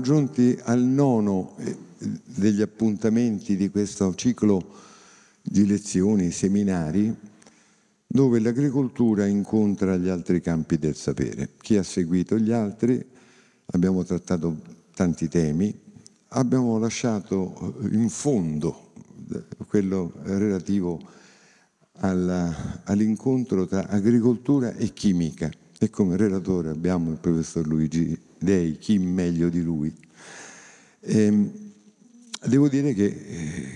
giunti al nono eh, degli appuntamenti di questo ciclo di lezioni, seminari, dove l'agricoltura incontra gli altri campi del sapere. Chi ha seguito gli altri, abbiamo trattato tanti temi, abbiamo lasciato eh, in fondo eh, quello relativo all'incontro tra agricoltura e chimica e come relatore abbiamo il professor Luigi dei, chi meglio di lui. E, ehm, devo dire che eh,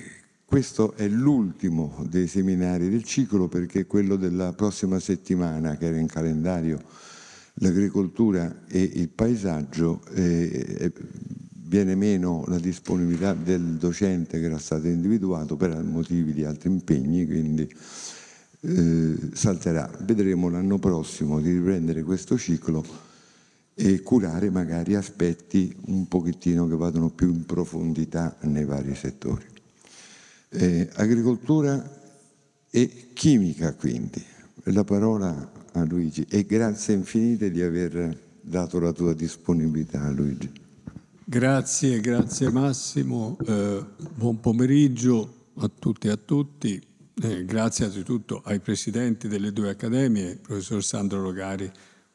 questo è l'ultimo dei seminari del ciclo perché quello della prossima settimana che era in calendario l'agricoltura e il paesaggio eh, eh, viene meno la disponibilità del docente che era stato individuato per motivi di altri impegni quindi eh, salterà vedremo l'anno prossimo di riprendere questo ciclo e curare magari aspetti un pochettino che vadano più in profondità nei vari settori. Eh, agricoltura e chimica quindi, la parola a Luigi e grazie infinite di aver dato la tua disponibilità Luigi. Grazie, grazie Massimo, eh, buon pomeriggio a tutti e a tutti, eh, grazie anzitutto ai presidenti delle due accademie, professor Sandro Rogari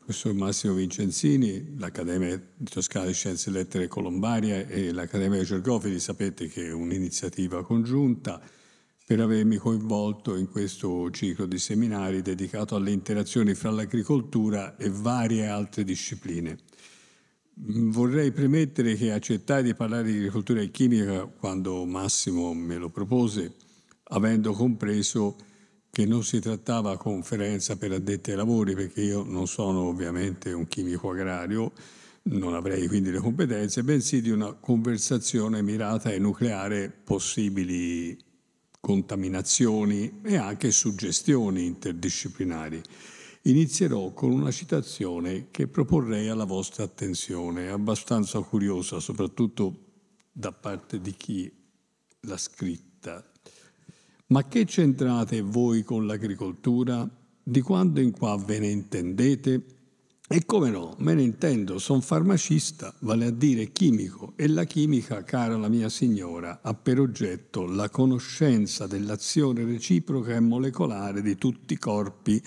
professor Massimo Vincenzini, l'Accademia di Toscana di Scienze e Lettere Colombaria e l'Accademia Giorgofili, sapete che è un'iniziativa congiunta, per avermi coinvolto in questo ciclo di seminari dedicato alle interazioni fra l'agricoltura e varie altre discipline. Vorrei premettere che accettai di parlare di agricoltura e chimica quando Massimo me lo propose, avendo compreso che non si trattava a conferenza per addetti ai lavori, perché io non sono ovviamente un chimico agrario, non avrei quindi le competenze, bensì di una conversazione mirata a enucleare possibili contaminazioni e anche suggestioni interdisciplinari. Inizierò con una citazione che proporrei alla vostra attenzione, abbastanza curiosa, soprattutto da parte di chi l'ha scritta ma che c'entrate voi con l'agricoltura? Di quando in qua ve ne intendete? E come no, me ne intendo, sono farmacista, vale a dire chimico, e la chimica, cara la mia signora, ha per oggetto la conoscenza dell'azione reciproca e molecolare di tutti i corpi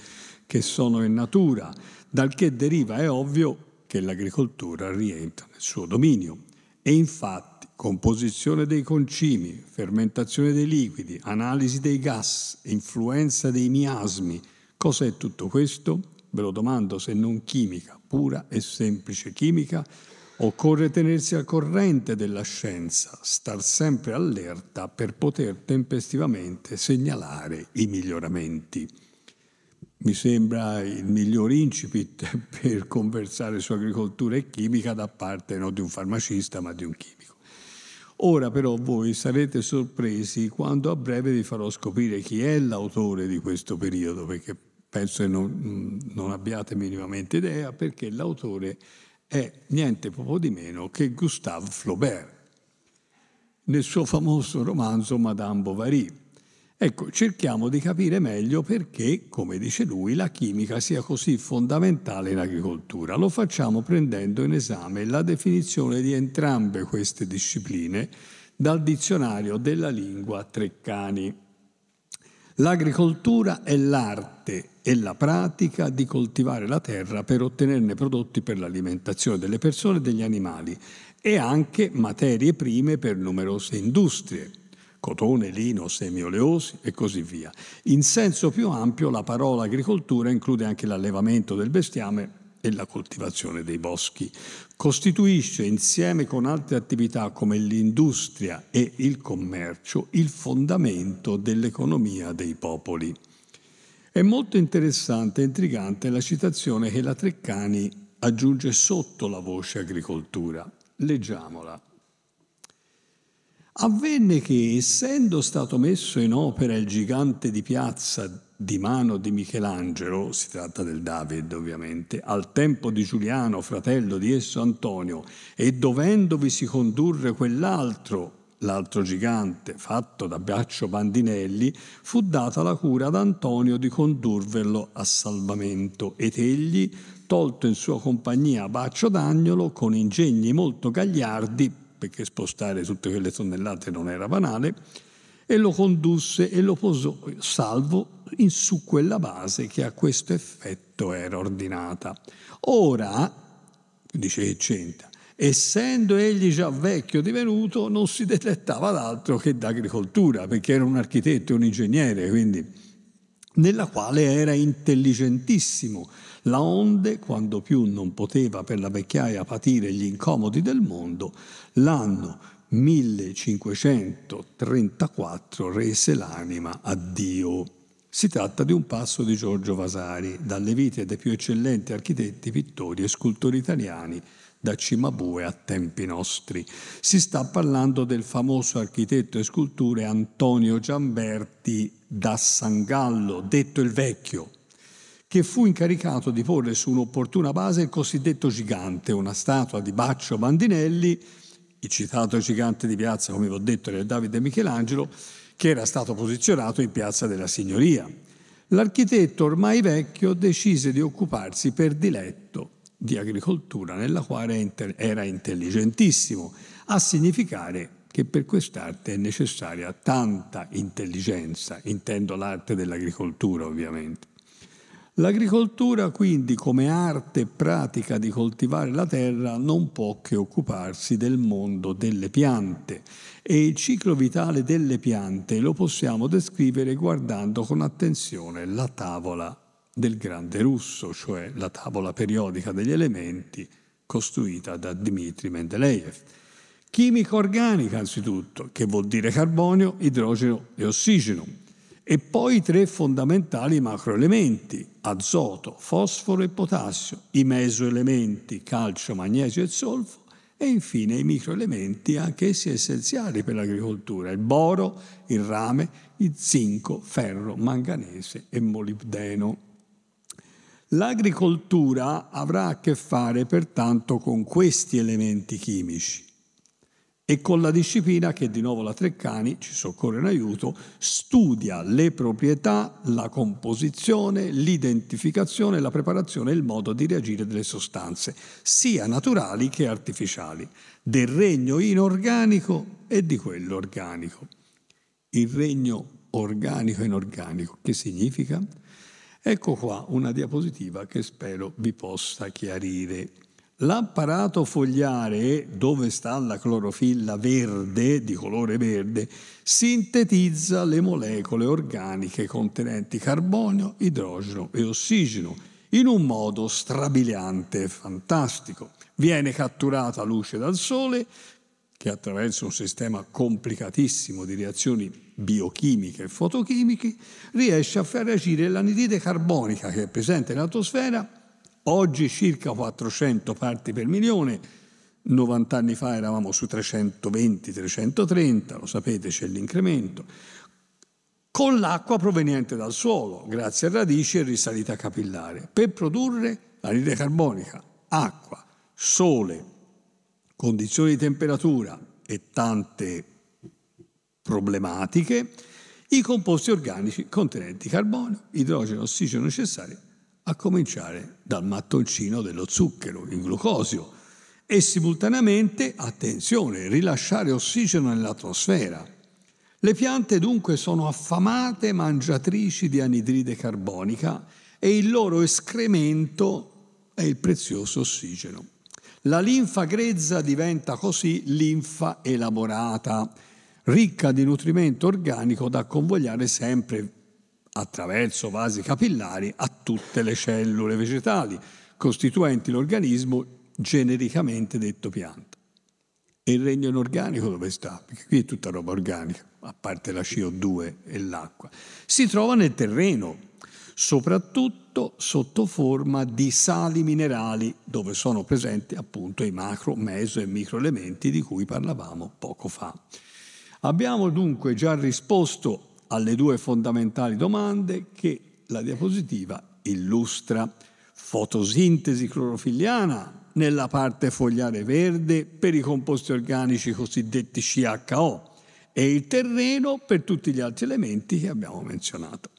che sono in natura, dal che deriva, è ovvio, che l'agricoltura rientra nel suo dominio. E infatti, composizione dei concimi, fermentazione dei liquidi, analisi dei gas, influenza dei miasmi. Cos'è tutto questo? Ve lo domando se non chimica, pura e semplice chimica, Occorre tenersi al corrente della scienza, star sempre allerta per poter tempestivamente segnalare i miglioramenti. Mi sembra il miglior incipit per conversare su agricoltura e chimica da parte non di un farmacista ma di un chimico. Ora però voi sarete sorpresi quando a breve vi farò scoprire chi è l'autore di questo periodo, perché penso che non, non abbiate minimamente idea, perché l'autore è niente poco di meno che Gustave Flaubert nel suo famoso romanzo Madame Bovary. Ecco, cerchiamo di capire meglio perché, come dice lui, la chimica sia così fondamentale in agricoltura. Lo facciamo prendendo in esame la definizione di entrambe queste discipline dal dizionario della lingua Treccani. L'agricoltura è l'arte e la pratica di coltivare la terra per ottenerne prodotti per l'alimentazione delle persone e degli animali e anche materie prime per numerose industrie cotone, lino, semi oleosi e così via. In senso più ampio la parola agricoltura include anche l'allevamento del bestiame e la coltivazione dei boschi. Costituisce insieme con altre attività come l'industria e il commercio il fondamento dell'economia dei popoli. È molto interessante e intrigante la citazione che la Treccani aggiunge sotto la voce agricoltura. Leggiamola. Avvenne che, essendo stato messo in opera il gigante di piazza di mano di Michelangelo, si tratta del David ovviamente, al tempo di Giuliano, fratello di esso Antonio, e dovendovisi condurre quell'altro, l'altro gigante, fatto da Baccio Bandinelli, fu data la cura ad Antonio di condurverlo a salvamento ed egli, tolto in sua compagnia Baccio d'Agnolo, con ingegni molto gagliardi, perché spostare tutte quelle tonnellate non era banale, e lo condusse e lo posò salvo in, su quella base che a questo effetto era ordinata. Ora, dice che c'entra, essendo egli già vecchio divenuto, non si detettava d'altro che d'agricoltura, perché era un architetto e un ingegnere, quindi nella quale era intelligentissimo, laonde, quando più non poteva per la vecchiaia patire gli incomodi del mondo, l'anno 1534 rese l'anima a Dio. Si tratta di un passo di Giorgio Vasari, dalle vite dei più eccellenti architetti, pittori e scultori italiani, da Cimabue a tempi nostri. Si sta parlando del famoso architetto e scultore Antonio Giamberti da Sangallo, detto il Vecchio, che fu incaricato di porre su un'opportuna base il cosiddetto gigante, una statua di Baccio Bandinelli, il citato gigante di piazza, come vi ho detto, era Davide Michelangelo, che era stato posizionato in piazza della Signoria. L'architetto ormai vecchio decise di occuparsi per diletto di agricoltura, nella quale era intelligentissimo, a significare che per quest'arte è necessaria tanta intelligenza, intendo l'arte dell'agricoltura ovviamente. L'agricoltura quindi come arte e pratica di coltivare la terra non può che occuparsi del mondo delle piante e il ciclo vitale delle piante lo possiamo descrivere guardando con attenzione la tavola del grande russo, cioè la tavola periodica degli elementi costruita da Dmitri Mendeleev chimica organica anzitutto, che vuol dire carbonio, idrogeno e ossigeno, e poi i tre fondamentali macroelementi, azoto, fosforo e potassio, i mesoelementi calcio, magnesio e solfo, e infine i microelementi, anch'essi essenziali per l'agricoltura, il boro, il rame, il zinco, ferro, manganese e molibdeno. L'agricoltura avrà a che fare pertanto con questi elementi chimici e con la disciplina che di nuovo la Treccani ci soccorre in aiuto, studia le proprietà, la composizione, l'identificazione, la preparazione e il modo di reagire delle sostanze, sia naturali che artificiali, del regno inorganico e di quello organico. Il regno organico e inorganico, che significa? Ecco qua una diapositiva che spero vi possa chiarire. L'apparato fogliare, dove sta la clorofilla verde, di colore verde, sintetizza le molecole organiche contenenti carbonio, idrogeno e ossigeno in un modo strabiliante e fantastico. Viene catturata luce dal sole, che attraverso un sistema complicatissimo di reazioni biochimiche e fotochimiche riesce a far agire l'anidride carbonica che è presente nell'atmosfera Oggi circa 400 parti per milione, 90 anni fa eravamo su 320-330, lo sapete c'è l'incremento, con l'acqua proveniente dal suolo, grazie a radici e risalita capillare, per produrre anidride carbonica, acqua, sole, condizioni di temperatura e tante problematiche, i composti organici contenenti carbonio, idrogeno ossigeno necessari a cominciare dal mattoncino dello zucchero, il glucosio, e simultaneamente, attenzione, rilasciare ossigeno nell'atmosfera. Le piante dunque sono affamate mangiatrici di anidride carbonica e il loro escremento è il prezioso ossigeno. La linfa grezza diventa così linfa elaborata, ricca di nutrimento organico da convogliare sempre attraverso vasi capillari a tutte le cellule vegetali costituenti l'organismo genericamente detto pianta. E il regno inorganico dove sta? Perché qui è tutta roba organica, a parte la CO2 e l'acqua. Si trova nel terreno, soprattutto sotto forma di sali minerali, dove sono presenti appunto i macro, meso e microelementi di cui parlavamo poco fa. Abbiamo dunque già risposto alle due fondamentali domande che la diapositiva illustra. Fotosintesi clorofilliana nella parte fogliare verde per i composti organici cosiddetti CHO e il terreno per tutti gli altri elementi che abbiamo menzionato.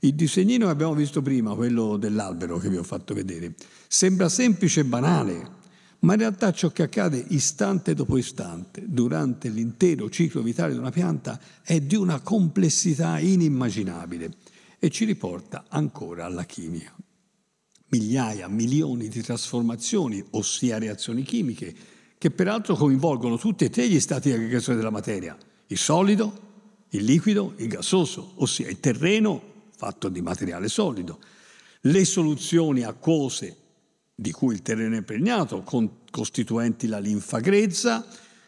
Il disegnino che abbiamo visto prima, quello dell'albero che vi ho fatto vedere, sembra semplice e banale, ma in realtà ciò che accade istante dopo istante, durante l'intero ciclo vitale di una pianta, è di una complessità inimmaginabile e ci riporta ancora alla chimica. Migliaia, milioni di trasformazioni, ossia reazioni chimiche, che peraltro coinvolgono tutti e tre gli stati di aggregazione della materia, il solido, il liquido, il gassoso, ossia il terreno fatto di materiale solido, le soluzioni acquose di cui il terreno è impregnato, con, costituenti la linfa grezza,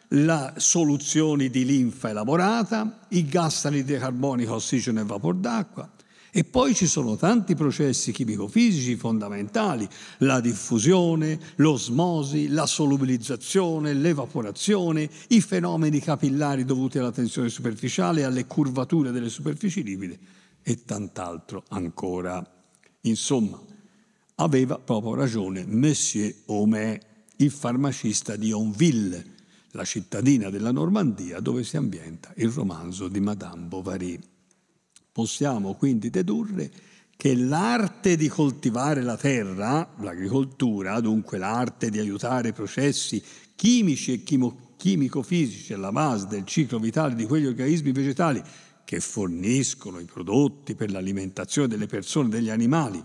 la soluzione di linfa elaborata, i gas anidride carbonico, ossigeno e vapor d'acqua. E poi ci sono tanti processi chimico-fisici fondamentali, la diffusione, l'osmosi, la solubilizzazione, l'evaporazione, i fenomeni capillari dovuti alla tensione superficiale, alle curvature delle superfici livide e tant'altro ancora. Insomma, aveva proprio ragione Monsieur Homais, il farmacista di Onville, la cittadina della Normandia dove si ambienta il romanzo di Madame Bovary. Possiamo quindi dedurre che l'arte di coltivare la terra, l'agricoltura, dunque l'arte di aiutare i processi chimici e chimico-fisici alla base del ciclo vitale di quegli organismi vegetali che forniscono i prodotti per l'alimentazione delle persone e degli animali,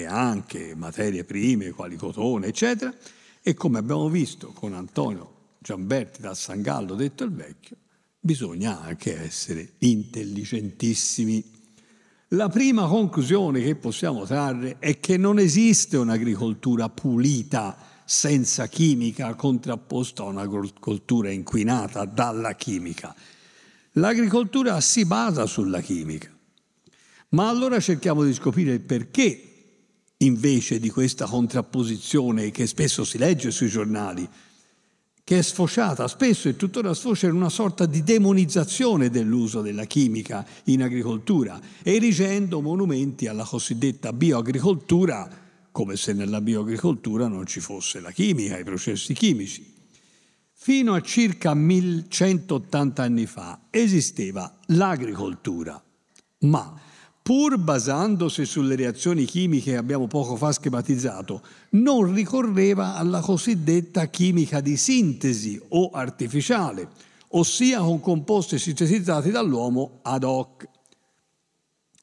e anche materie prime quali cotone, eccetera, e come abbiamo visto con Antonio Giamberti da San Gallo detto il vecchio, bisogna anche essere intelligentissimi. La prima conclusione che possiamo trarre è che non esiste un'agricoltura pulita senza chimica contrapposta a un'agricoltura inquinata dalla chimica. L'agricoltura si basa sulla chimica. Ma allora cerchiamo di scoprire il perché invece di questa contrapposizione che spesso si legge sui giornali, che è sfociata spesso e tuttora sfocia in una sorta di demonizzazione dell'uso della chimica in agricoltura, erigendo monumenti alla cosiddetta bioagricoltura, come se nella bioagricoltura non ci fosse la chimica, i processi chimici. Fino a circa 1180 anni fa esisteva l'agricoltura, ma pur basandosi sulle reazioni chimiche che abbiamo poco fa schematizzato, non ricorreva alla cosiddetta chimica di sintesi o artificiale, ossia con composti sintetizzati dall'uomo ad hoc.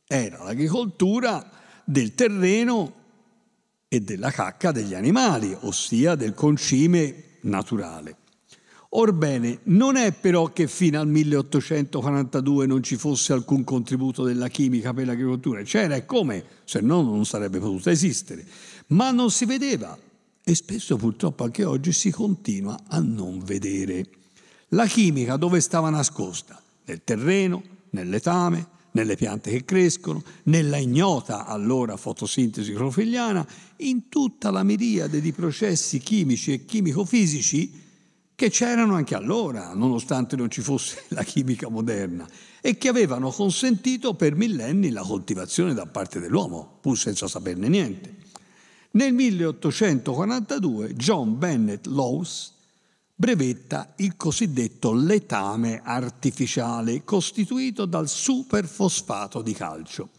Era l'agricoltura del terreno e della cacca degli animali, ossia del concime naturale. Orbene, non è però che fino al 1842 non ci fosse alcun contributo della chimica per l'agricoltura, c'era e come, se no non sarebbe potuta esistere, ma non si vedeva e spesso purtroppo anche oggi si continua a non vedere. La chimica dove stava nascosta? Nel terreno, nel letame, nelle piante che crescono, nella ignota allora fotosintesi clorofilliana, in tutta la miriade di processi chimici e chimico-fisici che c'erano anche allora, nonostante non ci fosse la chimica moderna, e che avevano consentito per millenni la coltivazione da parte dell'uomo, pur senza saperne niente. Nel 1842 John Bennett Lowes brevetta il cosiddetto letame artificiale costituito dal superfosfato di calcio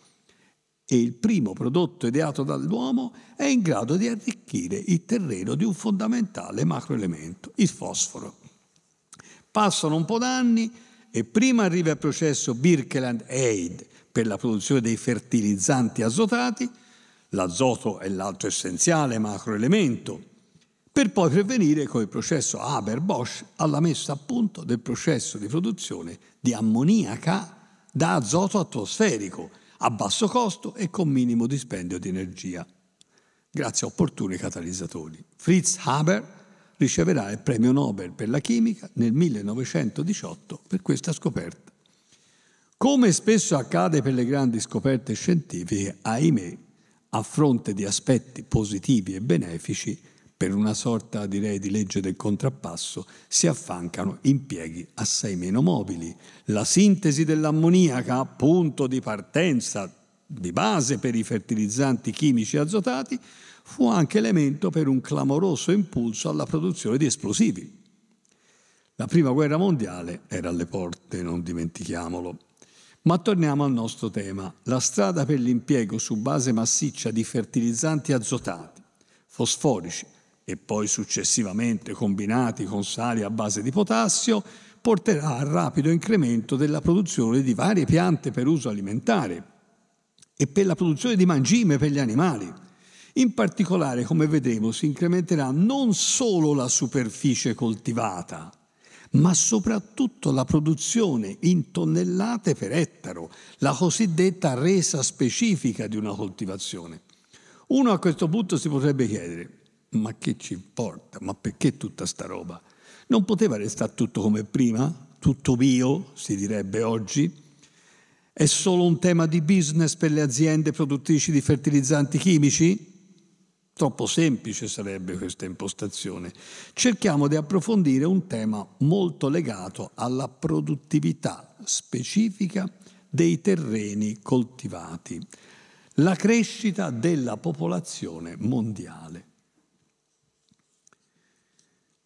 e il primo prodotto ideato dall'uomo è in grado di arricchire il terreno di un fondamentale macroelemento, il fosforo. Passano un po' d'anni e prima arriva il processo Birkeland Aid per la produzione dei fertilizzanti azotati, l'azoto è l'altro essenziale macroelemento, per poi prevenire con il processo Haber-Bosch alla messa a punto del processo di produzione di ammoniaca da azoto atmosferico, a basso costo e con minimo dispendio di energia, grazie a opportuni catalizzatori. Fritz Haber riceverà il premio Nobel per la chimica nel 1918 per questa scoperta. Come spesso accade per le grandi scoperte scientifiche, ahimè, a fronte di aspetti positivi e benefici, per una sorta direi di legge del contrappasso, si affancano impieghi assai meno mobili. La sintesi dell'ammoniaca, punto di partenza di base per i fertilizzanti chimici azotati, fu anche elemento per un clamoroso impulso alla produzione di esplosivi. La prima guerra mondiale era alle porte, non dimentichiamolo. Ma torniamo al nostro tema. La strada per l'impiego su base massiccia di fertilizzanti azotati, fosforici e poi successivamente combinati con sali a base di potassio, porterà al rapido incremento della produzione di varie piante per uso alimentare e per la produzione di mangime per gli animali. In particolare, come vedremo, si incrementerà non solo la superficie coltivata, ma soprattutto la produzione in tonnellate per ettaro, la cosiddetta resa specifica di una coltivazione. Uno a questo punto si potrebbe chiedere, ma che ci importa? Ma perché tutta sta roba? Non poteva restare tutto come prima, tutto mio, si direbbe oggi. È solo un tema di business per le aziende produttrici di fertilizzanti chimici? Troppo semplice sarebbe questa impostazione. Cerchiamo di approfondire un tema molto legato alla produttività specifica dei terreni coltivati, la crescita della popolazione mondiale.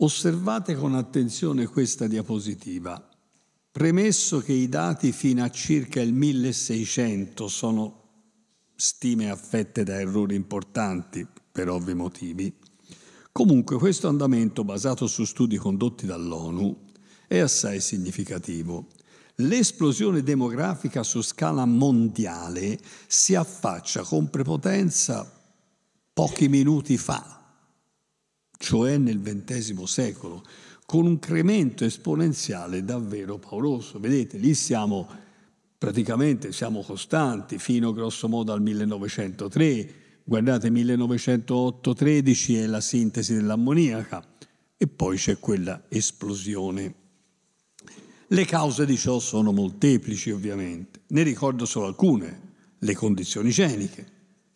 Osservate con attenzione questa diapositiva. Premesso che i dati fino a circa il 1600 sono stime affette da errori importanti per ovvi motivi, comunque questo andamento basato su studi condotti dall'ONU è assai significativo. L'esplosione demografica su scala mondiale si affaccia con prepotenza pochi minuti fa cioè nel XX secolo, con un incremento esponenziale davvero pauroso. Vedete, lì siamo praticamente siamo costanti fino grosso modo al 1903. Guardate, 1908-13 è la sintesi dell'ammoniaca e poi c'è quella esplosione. Le cause di ciò sono molteplici ovviamente, ne ricordo solo alcune, le condizioni igieniche,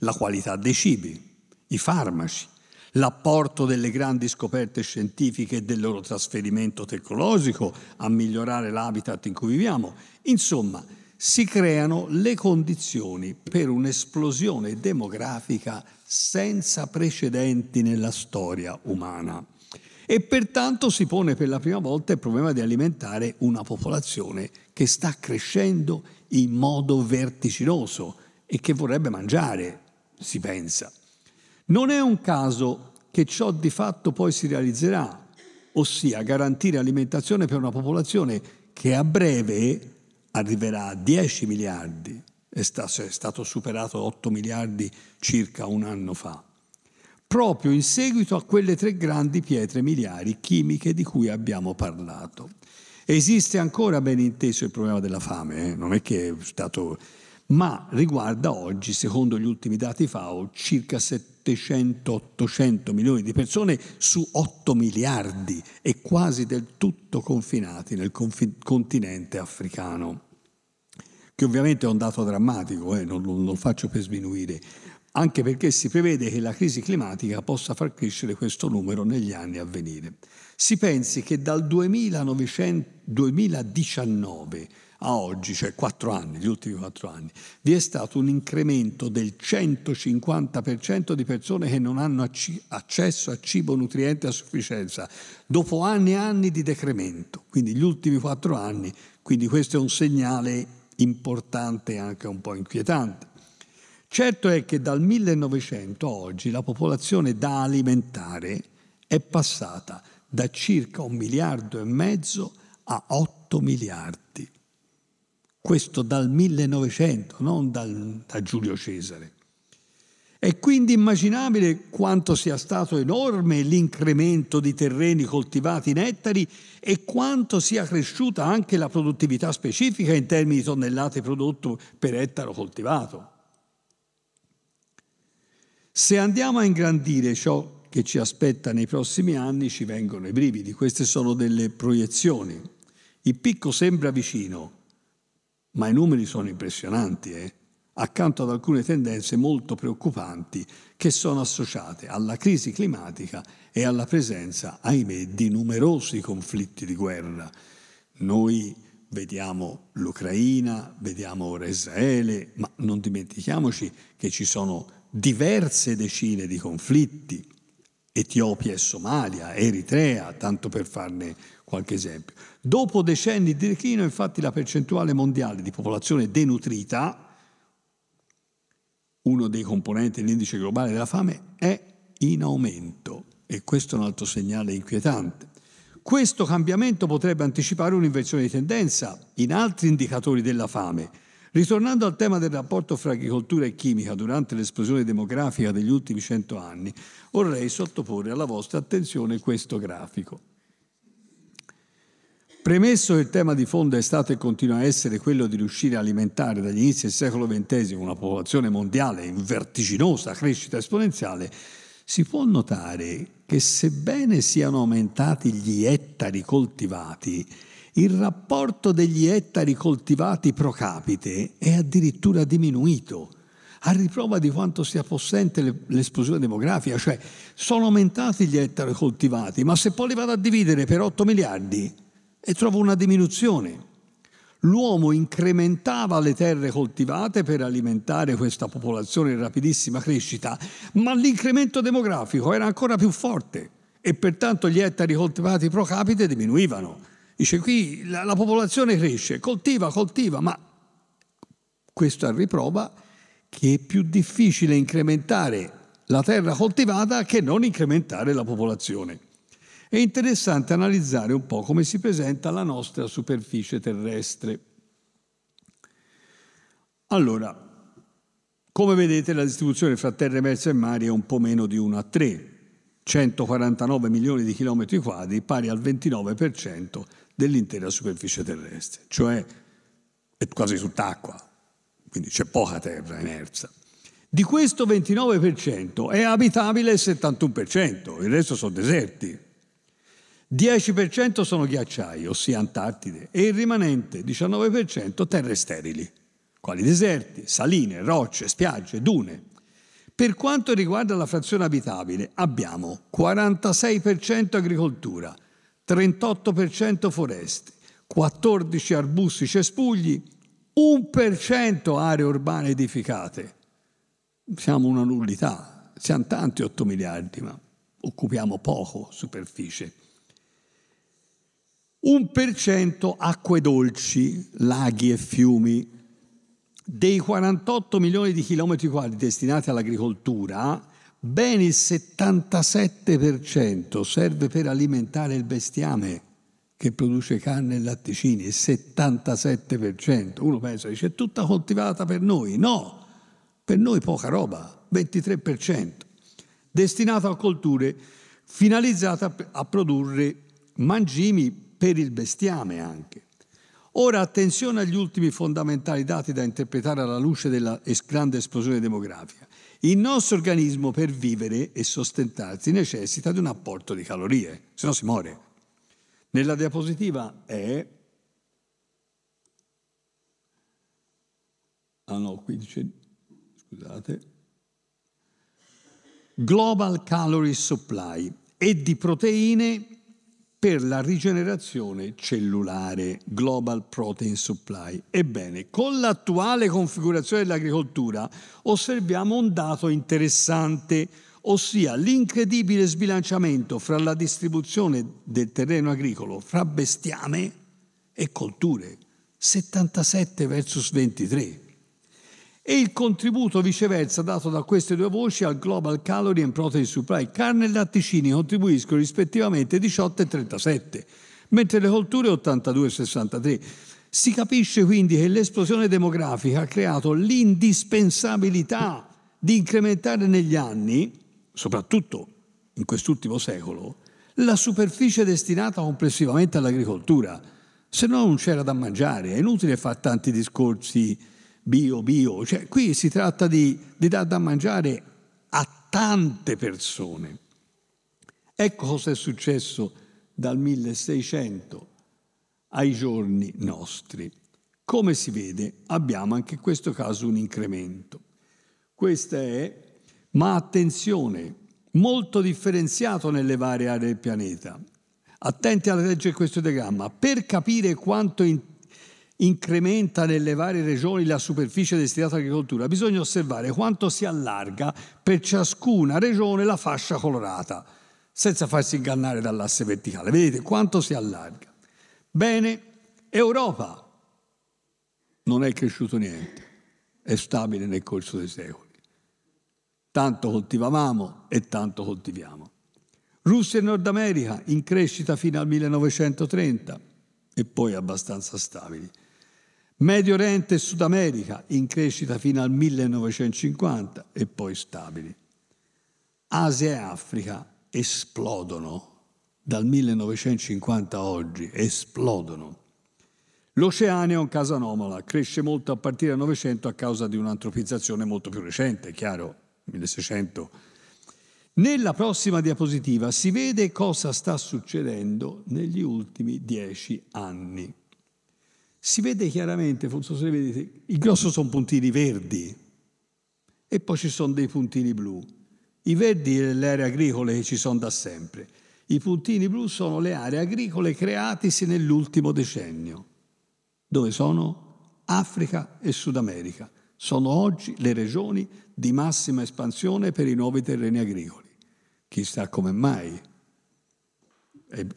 la qualità dei cibi, i farmaci, l'apporto delle grandi scoperte scientifiche e del loro trasferimento tecnologico a migliorare l'habitat in cui viviamo. Insomma, si creano le condizioni per un'esplosione demografica senza precedenti nella storia umana e pertanto si pone per la prima volta il problema di alimentare una popolazione che sta crescendo in modo vertiginoso e che vorrebbe mangiare, si pensa. Non è un caso che ciò di fatto poi si realizzerà, ossia garantire alimentazione per una popolazione che a breve arriverà a 10 miliardi, è stato superato 8 miliardi circa un anno fa, proprio in seguito a quelle tre grandi pietre miliari chimiche di cui abbiamo parlato. Esiste ancora, ben inteso, il problema della fame, eh? non è che è stato... ma riguarda oggi, secondo gli ultimi dati FAO, circa 70 700-800 milioni di persone su 8 miliardi e quasi del tutto confinati nel confi- continente africano, che ovviamente è un dato drammatico, eh, non, non lo faccio per sminuire, anche perché si prevede che la crisi climatica possa far crescere questo numero negli anni a venire. Si pensi che dal 2019 a oggi, cioè 4 anni, gli ultimi quattro anni, vi è stato un incremento del 150% di persone che non hanno accesso a cibo nutriente a sufficienza, dopo anni e anni di decremento, quindi gli ultimi quattro anni, quindi questo è un segnale importante e anche un po' inquietante. Certo è che dal 1900 a oggi la popolazione da alimentare è passata da circa un miliardo e mezzo a 8 miliardi questo dal 1900, non dal, da Giulio Cesare. È quindi immaginabile quanto sia stato enorme l'incremento di terreni coltivati in ettari e quanto sia cresciuta anche la produttività specifica in termini di tonnellate prodotto per ettaro coltivato. Se andiamo a ingrandire ciò che ci aspetta nei prossimi anni ci vengono i brividi, queste sono delle proiezioni. Il picco sembra vicino, ma i numeri sono impressionanti, eh? accanto ad alcune tendenze molto preoccupanti che sono associate alla crisi climatica e alla presenza, ahimè, di numerosi conflitti di guerra. Noi vediamo l'Ucraina, vediamo ora Israele, ma non dimentichiamoci che ci sono diverse decine di conflitti, Etiopia e Somalia, Eritrea, tanto per farne qualche esempio. Dopo decenni di declino, infatti, la percentuale mondiale di popolazione denutrita, uno dei componenti dell'indice globale della fame, è in aumento e questo è un altro segnale inquietante. Questo cambiamento potrebbe anticipare un'inversione di tendenza in altri indicatori della fame. Ritornando al tema del rapporto fra agricoltura e chimica durante l'esplosione demografica degli ultimi cento anni, vorrei sottoporre alla vostra attenzione questo grafico. Premesso che il tema di fondo è stato e continua a essere quello di riuscire a alimentare dagli inizi del secolo XX una popolazione mondiale in vertiginosa crescita esponenziale, si può notare che sebbene siano aumentati gli ettari coltivati, il rapporto degli ettari coltivati pro capite è addirittura diminuito, a riprova di quanto sia possente l'esplosione demografica, cioè sono aumentati gli ettari coltivati, ma se poi li vado a dividere per 8 miliardi, e trovo una diminuzione. L'uomo incrementava le terre coltivate per alimentare questa popolazione in rapidissima crescita, ma l'incremento demografico era ancora più forte e pertanto gli ettari coltivati pro capite diminuivano. Dice qui la, la popolazione cresce, coltiva, coltiva, ma questo è riprova che è più difficile incrementare la terra coltivata che non incrementare la popolazione è interessante analizzare un po' come si presenta la nostra superficie terrestre. Allora, come vedete la distribuzione fra terra emersa e mari è un po' meno di 1 a 3, 149 milioni di chilometri quadri, pari al 29% dell'intera superficie terrestre, cioè è quasi sott'acqua, quindi c'è poca terra inerza. Di questo 29% è abitabile il 71%, il resto sono deserti. 10% sono ghiacciai, ossia Antartide, e il rimanente 19% terre sterili, quali deserti, saline, rocce, spiagge, dune. Per quanto riguarda la frazione abitabile, abbiamo 46% agricoltura, 38% foreste, 14 arbusti cespugli, 1% aree urbane edificate. Siamo una nullità, siamo tanti 8 miliardi, ma occupiamo poco superficie. 1% acque dolci, laghi e fiumi. Dei 48 milioni di chilometri quadri destinati all'agricoltura, ben il 77% serve per alimentare il bestiame che produce carne e latticini, il 77%. Uno pensa, dice, è tutta coltivata per noi. No, per noi poca roba, 23%. Destinato a colture, finalizzate a produrre mangimi per il bestiame anche. Ora attenzione agli ultimi fondamentali dati da interpretare alla luce della grande esplosione demografica. Il nostro organismo per vivere e sostentarsi necessita di un apporto di calorie, se no si muore. Nella diapositiva è... Ah no, qui dice... Scusate. Global Calorie Supply e di proteine per la rigenerazione cellulare, Global Protein Supply. Ebbene, con l'attuale configurazione dell'agricoltura osserviamo un dato interessante, ossia l'incredibile sbilanciamento fra la distribuzione del terreno agricolo fra bestiame e colture, 77 versus 23 e il contributo viceversa dato da queste due voci al Global Calorie and Protein Supply. Carne e latticini contribuiscono rispettivamente 18 e 37, mentre le colture 82 e 63. Si capisce quindi che l'esplosione demografica ha creato l'indispensabilità di incrementare negli anni, soprattutto in quest'ultimo secolo, la superficie destinata complessivamente all'agricoltura. Se no non c'era da mangiare, è inutile fare tanti discorsi bio, bio. Cioè, qui si tratta di, di dar da mangiare a tante persone. Ecco cosa è successo dal 1600 ai giorni nostri. Come si vede, abbiamo anche in questo caso un incremento. Questa è, ma attenzione, molto differenziato nelle varie aree del pianeta. Attenti a leggere questo diagramma. Per capire quanto in incrementa nelle varie regioni la superficie destinata all'agricoltura, bisogna osservare quanto si allarga per ciascuna regione la fascia colorata, senza farsi ingannare dall'asse verticale. Vedete quanto si allarga. Bene, Europa non è cresciuto niente, è stabile nel corso dei secoli. Tanto coltivavamo e tanto coltiviamo. Russia e Nord America in crescita fino al 1930 e poi abbastanza stabili. Medio Oriente e Sud America in crescita fino al 1950 e poi stabili. Asia e Africa esplodono dal 1950 a oggi, esplodono. L'oceano è un caso anomala, cresce molto a partire dal Novecento a causa di un'antropizzazione molto più recente, chiaro, 1600. Nella prossima diapositiva si vede cosa sta succedendo negli ultimi dieci anni si vede chiaramente, forse se vedete, il grosso sono puntini verdi e poi ci sono dei puntini blu. I verdi sono le aree agricole che ci sono da sempre. I puntini blu sono le aree agricole createsi nell'ultimo decennio. Dove sono? Africa e Sud America. Sono oggi le regioni di massima espansione per i nuovi terreni agricoli. Chissà come mai.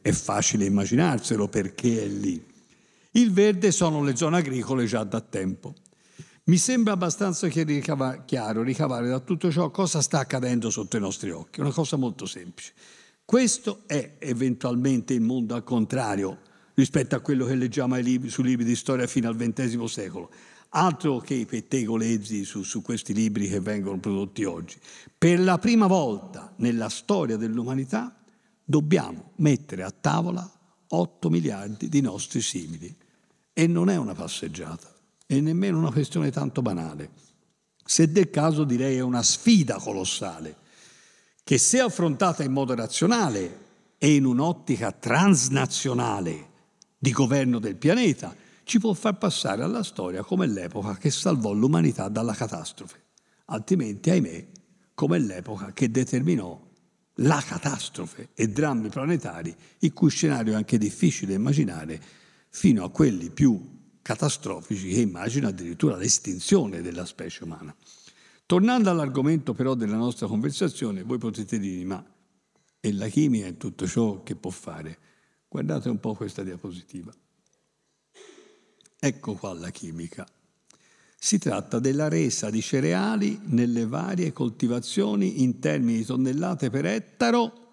È facile immaginarselo perché è lì. Il verde sono le zone agricole già da tempo. Mi sembra abbastanza chiaro ricavare da tutto ciò cosa sta accadendo sotto i nostri occhi, una cosa molto semplice. Questo è eventualmente il mondo al contrario rispetto a quello che leggiamo libri, sui libri di storia fino al XX secolo. Altro che i pettegolezzi su, su questi libri che vengono prodotti oggi. Per la prima volta nella storia dell'umanità dobbiamo mettere a tavola 8 miliardi di nostri simili. E non è una passeggiata, e nemmeno una questione tanto banale. Se del caso direi è una sfida colossale, che se affrontata in modo razionale e in un'ottica transnazionale di governo del pianeta, ci può far passare alla storia come l'epoca che salvò l'umanità dalla catastrofe, altrimenti, ahimè, come l'epoca che determinò la catastrofe e drammi planetari, il cui scenario è anche difficile immaginare fino a quelli più catastrofici che immagino addirittura l'estinzione della specie umana. Tornando all'argomento però della nostra conversazione, voi potete dirmi, ma e la chimica è tutto ciò che può fare? Guardate un po' questa diapositiva. Ecco qua la chimica. Si tratta della resa di cereali nelle varie coltivazioni in termini di tonnellate per ettaro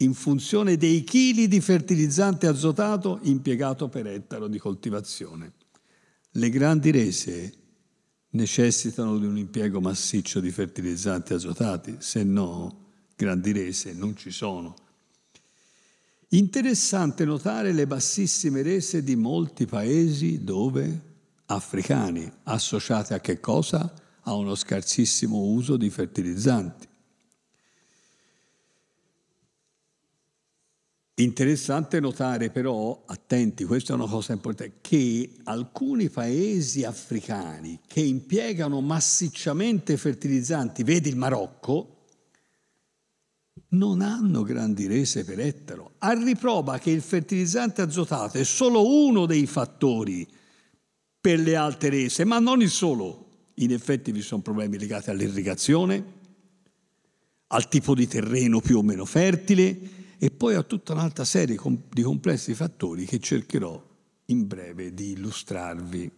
in funzione dei chili di fertilizzante azotato impiegato per ettaro di coltivazione. Le grandi rese necessitano di un impiego massiccio di fertilizzanti azotati, se no grandi rese non ci sono. Interessante notare le bassissime rese di molti paesi dove africani, associate a che cosa? A uno scarsissimo uso di fertilizzanti. Interessante notare però, attenti, questa è una cosa importante, che alcuni paesi africani che impiegano massicciamente fertilizzanti, vedi il Marocco, non hanno grandi rese per ettaro, a riprova che il fertilizzante azotato è solo uno dei fattori per le alte rese, ma non il solo. In effetti vi sono problemi legati all'irrigazione, al tipo di terreno più o meno fertile, e poi a tutta un'altra serie di complessi fattori che cercherò in breve di illustrarvi.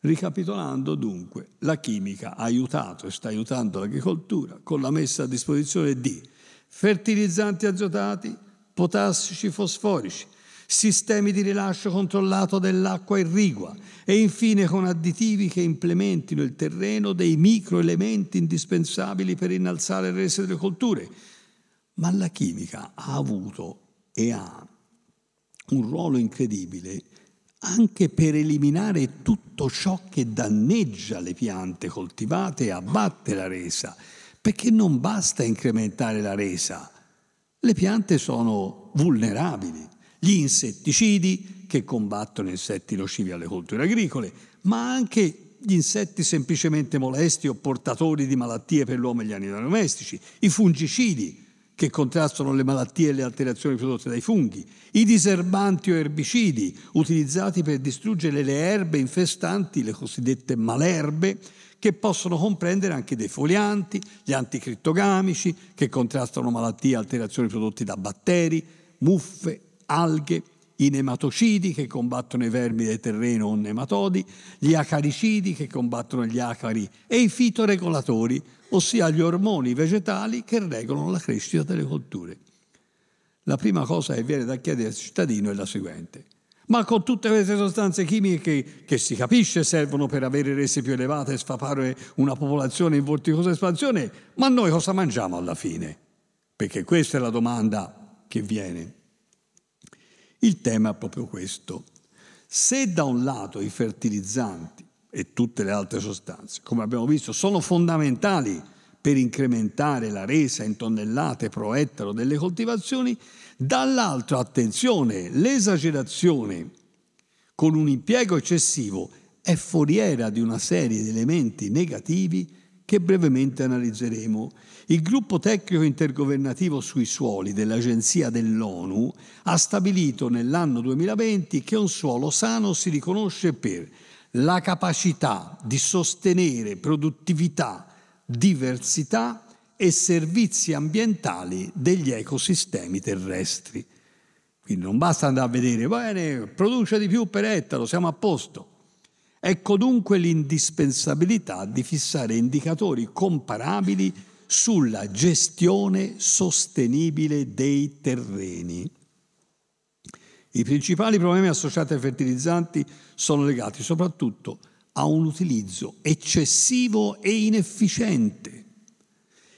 Ricapitolando dunque, la chimica ha aiutato e sta aiutando l'agricoltura con la messa a disposizione di fertilizzanti azotati, potassici fosforici, sistemi di rilascio controllato dell'acqua irrigua e infine con additivi che implementino il terreno dei microelementi indispensabili per innalzare il rese delle colture, ma la chimica ha avuto e ha un ruolo incredibile anche per eliminare tutto ciò che danneggia le piante coltivate e abbatte la resa, perché non basta incrementare la resa, le piante sono vulnerabili, gli insetticidi che combattono insetti nocivi alle colture agricole, ma anche gli insetti semplicemente molesti o portatori di malattie per l'uomo e gli animali domestici, i fungicidi, che contrastano le malattie e le alterazioni prodotte dai funghi, i diserbanti o erbicidi utilizzati per distruggere le erbe infestanti, le cosiddette malerbe, che possono comprendere anche dei folianti, gli anticrittogamici che contrastano malattie e alterazioni prodotte da batteri, muffe, alghe, i nematocidi che combattono i vermi del terreno o nematodi, gli acaricidi che combattono gli acari e i fitoregolatori, ossia gli ormoni vegetali che regolano la crescita delle colture. La prima cosa che viene da chiedere al cittadino è la seguente. Ma con tutte queste sostanze chimiche che, che si capisce servono per avere rese più elevate e sfapare una popolazione in vorticosa espansione, ma noi cosa mangiamo alla fine? Perché questa è la domanda che viene. Il tema è proprio questo. Se da un lato i fertilizzanti e tutte le altre sostanze, come abbiamo visto, sono fondamentali per incrementare la resa in tonnellate pro ettaro delle coltivazioni, dall'altro, attenzione, l'esagerazione con un impiego eccessivo è foriera di una serie di elementi negativi che brevemente analizzeremo. Il gruppo tecnico intergovernativo sui suoli dell'Agenzia dell'ONU ha stabilito nell'anno 2020 che un suolo sano si riconosce per la capacità di sostenere produttività, diversità e servizi ambientali degli ecosistemi terrestri. Quindi non basta andare a vedere, bene, produce di più per ettaro, siamo a posto. Ecco dunque l'indispensabilità di fissare indicatori comparabili sulla gestione sostenibile dei terreni. I principali problemi associati ai fertilizzanti sono legati soprattutto a un utilizzo eccessivo e inefficiente.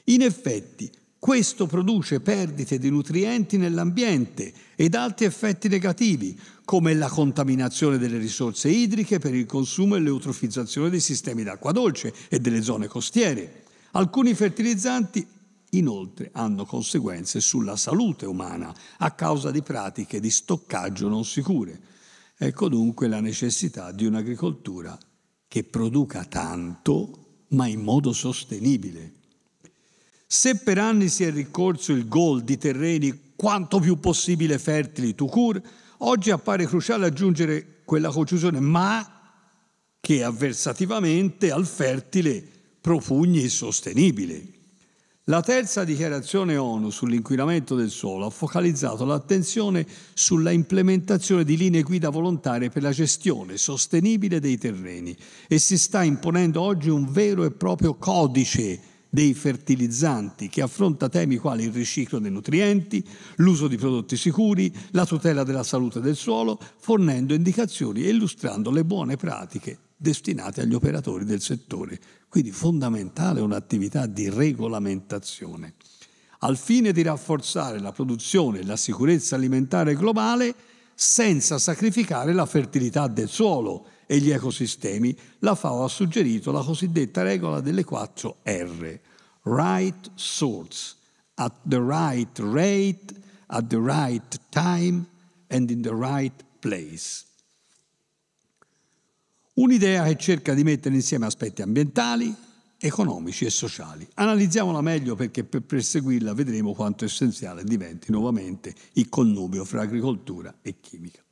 In effetti, questo produce perdite di nutrienti nell'ambiente ed altri effetti negativi, come la contaminazione delle risorse idriche per il consumo e l'eutrofizzazione dei sistemi d'acqua dolce e delle zone costiere. Alcuni fertilizzanti inoltre hanno conseguenze sulla salute umana a causa di pratiche di stoccaggio non sicure. Ecco dunque la necessità di un'agricoltura che produca tanto ma in modo sostenibile. Se per anni si è ricorso il gol di terreni quanto più possibile fertili, to cure, oggi appare cruciale aggiungere quella conclusione, ma che avversativamente al fertile propugni sostenibile. La terza dichiarazione ONU sull'inquinamento del suolo ha focalizzato l'attenzione sulla implementazione di linee guida volontarie per la gestione sostenibile dei terreni e si sta imponendo oggi un vero e proprio codice dei fertilizzanti, che affronta temi quali il riciclo dei nutrienti, l'uso di prodotti sicuri, la tutela della salute del suolo, fornendo indicazioni e illustrando le buone pratiche destinate agli operatori del settore. Quindi fondamentale un'attività di regolamentazione. Al fine di rafforzare la produzione e la sicurezza alimentare globale senza sacrificare la fertilità del suolo, e gli ecosistemi, la FAO ha suggerito la cosiddetta regola delle 4 R, right source, at the right rate, at the right time and in the right place. Un'idea che cerca di mettere insieme aspetti ambientali, economici e sociali. Analizziamola meglio perché per perseguirla vedremo quanto essenziale diventi nuovamente il connubio fra agricoltura e chimica.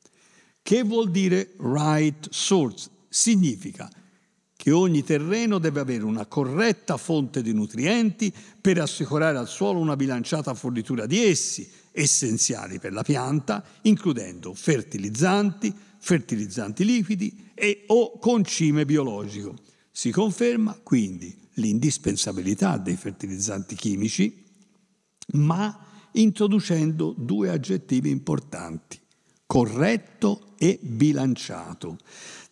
Che vuol dire right source? Significa che ogni terreno deve avere una corretta fonte di nutrienti per assicurare al suolo una bilanciata fornitura di essi, essenziali per la pianta, includendo fertilizzanti, fertilizzanti liquidi e o concime biologico. Si conferma quindi l'indispensabilità dei fertilizzanti chimici, ma introducendo due aggettivi importanti, corretto e bilanciato.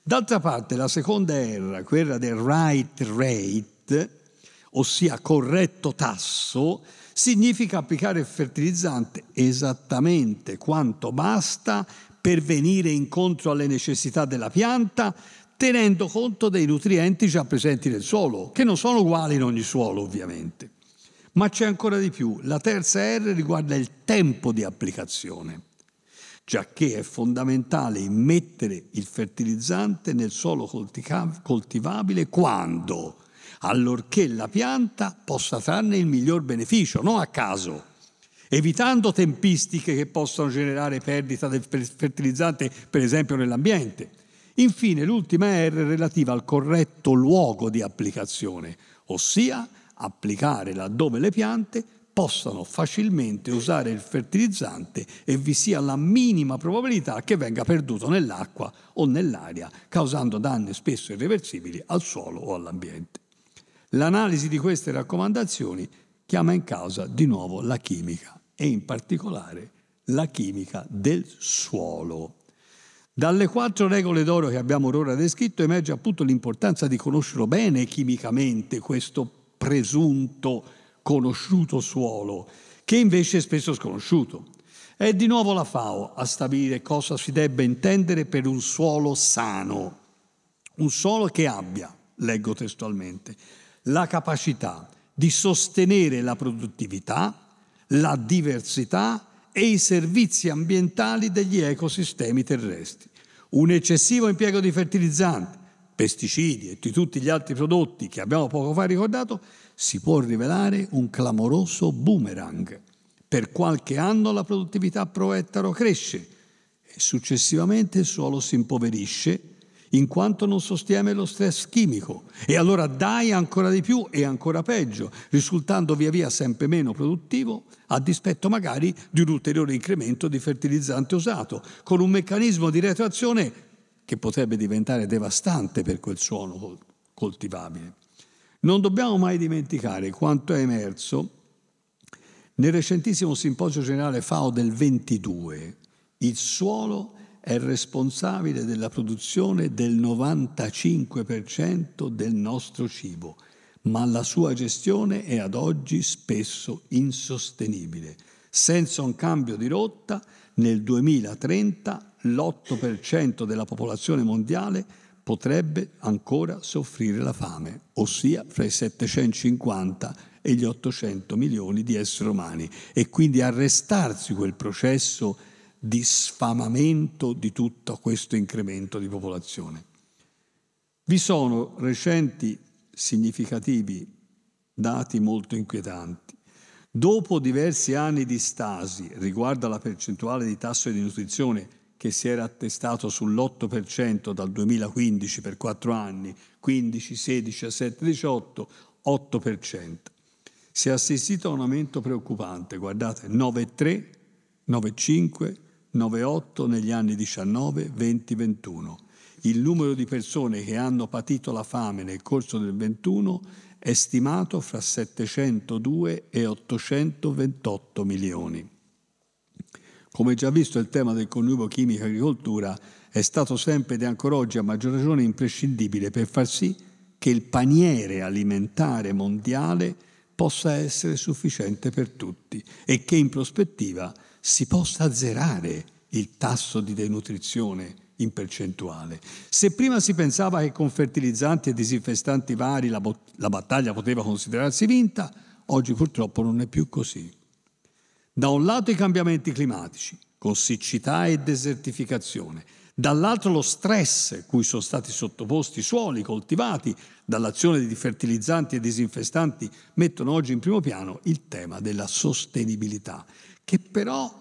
D'altra parte la seconda R, quella del right rate, ossia corretto tasso, significa applicare il fertilizzante esattamente quanto basta per venire incontro alle necessità della pianta, tenendo conto dei nutrienti già presenti nel suolo, che non sono uguali in ogni suolo ovviamente. Ma c'è ancora di più, la terza R riguarda il tempo di applicazione giacché è fondamentale immettere il fertilizzante nel suolo coltivabile quando, allorché la pianta possa trarne il miglior beneficio, non a caso, evitando tempistiche che possano generare perdita del fertilizzante, per esempio nell'ambiente. Infine, l'ultima R è relativa al corretto luogo di applicazione, ossia applicare laddove le piante possano facilmente usare il fertilizzante e vi sia la minima probabilità che venga perduto nell'acqua o nell'aria, causando danni spesso irreversibili al suolo o all'ambiente. L'analisi di queste raccomandazioni chiama in causa di nuovo la chimica e in particolare la chimica del suolo. Dalle quattro regole d'oro che abbiamo ora descritto emerge appunto l'importanza di conoscerlo bene chimicamente questo presunto conosciuto suolo, che invece è spesso sconosciuto. È di nuovo la FAO a stabilire cosa si debba intendere per un suolo sano, un suolo che abbia, leggo testualmente, la capacità di sostenere la produttività, la diversità e i servizi ambientali degli ecosistemi terrestri. Un eccessivo impiego di fertilizzanti, pesticidi e di tutti gli altri prodotti che abbiamo poco fa ricordato, si può rivelare un clamoroso boomerang. Per qualche anno la produttività pro ettaro cresce e successivamente il suolo si impoverisce in quanto non sostiene lo stress chimico e allora dai ancora di più e ancora peggio, risultando via via sempre meno produttivo a dispetto magari di un ulteriore incremento di fertilizzante usato, con un meccanismo di retroazione che potrebbe diventare devastante per quel suolo coltivabile. Non dobbiamo mai dimenticare quanto è emerso nel recentissimo simposio generale FAO del 22. Il suolo è responsabile della produzione del 95% del nostro cibo, ma la sua gestione è ad oggi spesso insostenibile. Senza un cambio di rotta, nel 2030 l'8% della popolazione mondiale potrebbe ancora soffrire la fame, ossia fra i 750 e gli 800 milioni di esseri umani, e quindi arrestarsi quel processo di sfamamento di tutto questo incremento di popolazione. Vi sono recenti significativi dati molto inquietanti. Dopo diversi anni di stasi riguardo alla percentuale di tasso di nutrizione che si era attestato sull'8% dal 2015 per 4 anni, 15, 16, 17, 18, 8%. Si è assistito a un aumento preoccupante, guardate, 9,3, 9,5, 9,8 negli anni 19, 20, 21. Il numero di persone che hanno patito la fame nel corso del 21 è stimato fra 702 e 828 milioni. Come già visto, il tema del connubio chimica-agricoltura è stato sempre ed è ancora oggi a maggior ragione imprescindibile per far sì che il paniere alimentare mondiale possa essere sufficiente per tutti e che in prospettiva si possa azzerare il tasso di denutrizione in percentuale. Se prima si pensava che con fertilizzanti e disinfestanti vari la, la battaglia poteva considerarsi vinta, oggi purtroppo non è più così. Da un lato i cambiamenti climatici, con siccità e desertificazione, dall'altro lo stress cui sono stati sottoposti i suoli coltivati dall'azione di fertilizzanti e disinfestanti mettono oggi in primo piano il tema della sostenibilità, che però,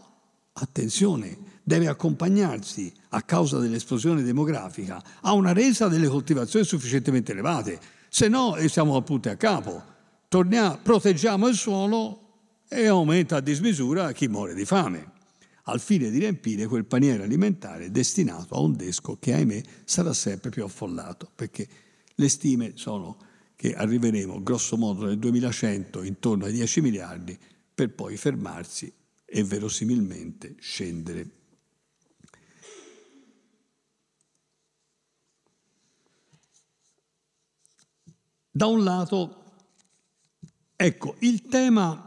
attenzione, deve accompagnarsi, a causa dell'esplosione demografica, a una resa delle coltivazioni sufficientemente elevate, se no siamo al punto a capo. Torniamo, proteggiamo il suolo, e aumenta a dismisura chi muore di fame, al fine di riempire quel paniere alimentare destinato a un desco che, ahimè, sarà sempre più affollato, perché le stime sono che arriveremo grosso modo nel 2100 intorno ai 10 miliardi per poi fermarsi e verosimilmente scendere. Da un lato, ecco, il tema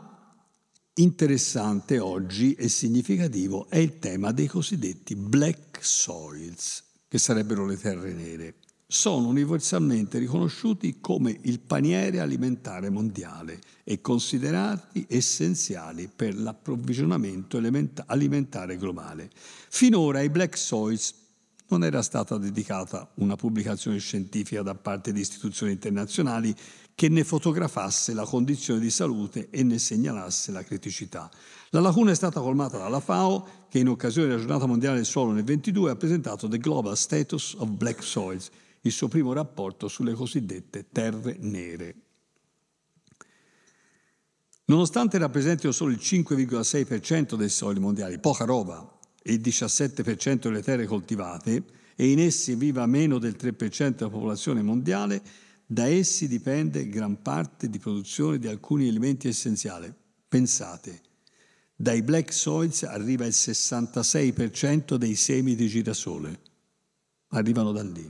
interessante oggi e significativo è il tema dei cosiddetti black soils, che sarebbero le terre nere. Sono universalmente riconosciuti come il paniere alimentare mondiale e considerati essenziali per l'approvvigionamento alimentare globale. Finora ai black soils non era stata dedicata una pubblicazione scientifica da parte di istituzioni internazionali che ne fotografasse la condizione di salute e ne segnalasse la criticità. La lacuna è stata colmata dalla FAO che in occasione della giornata mondiale del suolo nel 22 ha presentato The Global Status of Black Soils, il suo primo rapporto sulle cosiddette terre nere. Nonostante rappresentino solo il 5,6% dei soli mondiali, poca roba, e il 17% delle terre coltivate, e in essi viva meno del 3% della popolazione mondiale, da essi dipende gran parte di produzione di alcuni elementi essenziali. Pensate, dai black soils arriva il 66% dei semi di girasole. Arrivano da lì.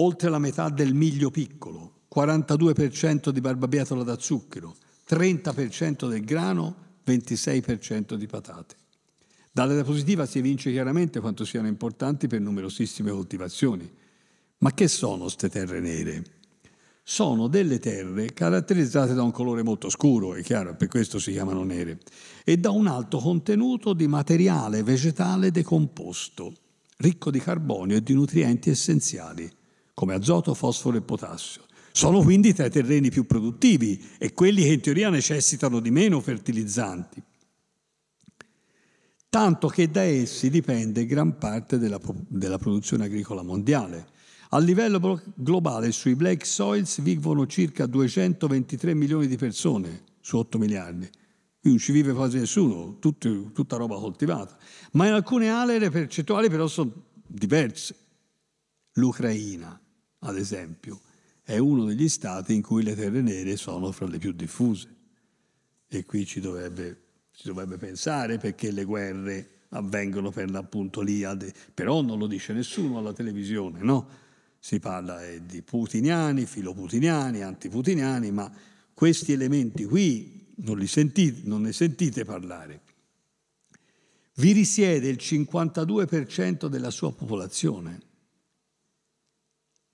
Oltre la metà del miglio piccolo, 42% di barbabietola da zucchero, 30% del grano, 26% di patate. Dalla diapositiva si evince chiaramente quanto siano importanti per numerosissime coltivazioni ma che sono queste terre nere? Sono delle terre caratterizzate da un colore molto scuro, è chiaro, per questo si chiamano nere, e da un alto contenuto di materiale vegetale decomposto, ricco di carbonio e di nutrienti essenziali, come azoto, fosforo e potassio. Sono quindi tra i terreni più produttivi e quelli che in teoria necessitano di meno fertilizzanti tanto che da essi dipende gran parte della, della, produzione agricola mondiale. A livello globale sui black soils vivono circa 223 milioni di persone su 8 miliardi. Qui non ci vive quasi nessuno, tutto, tutta roba coltivata. Ma in alcune aree le percentuali però sono diverse. L'Ucraina, ad esempio, è uno degli stati in cui le terre nere sono fra le più diffuse. E qui ci dovrebbe, ci dovrebbe pensare perché le guerre avvengono per l'appunto lì, però non lo dice nessuno alla televisione, no? Si parla eh, di putiniani, filoputiniani, antiputiniani, ma questi elementi qui non, sentite, non ne sentite parlare. Vi risiede il 52% della sua popolazione.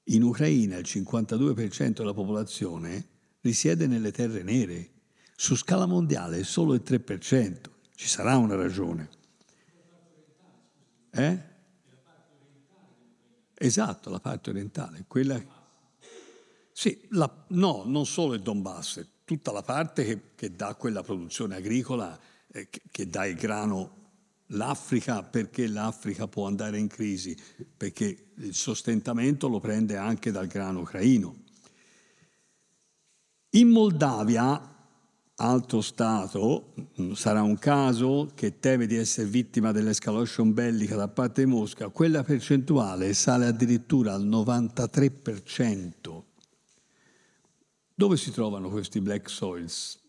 In Ucraina il 52% della popolazione risiede nelle terre nere. Su scala mondiale è solo il 3%. Ci sarà una ragione. Eh? Esatto, la parte orientale. Quella... Sì, la... no, non solo il Donbass, tutta la parte che, che dà quella produzione agricola, eh, che, che dà il grano l'Africa perché l'Africa può andare in crisi, perché il sostentamento lo prende anche dal grano ucraino. In Moldavia alto Stato, mm, sarà un caso che teme di essere vittima dell'escalation bellica da parte di Mosca, quella percentuale sale addirittura al 93%. Dove si trovano questi black soils?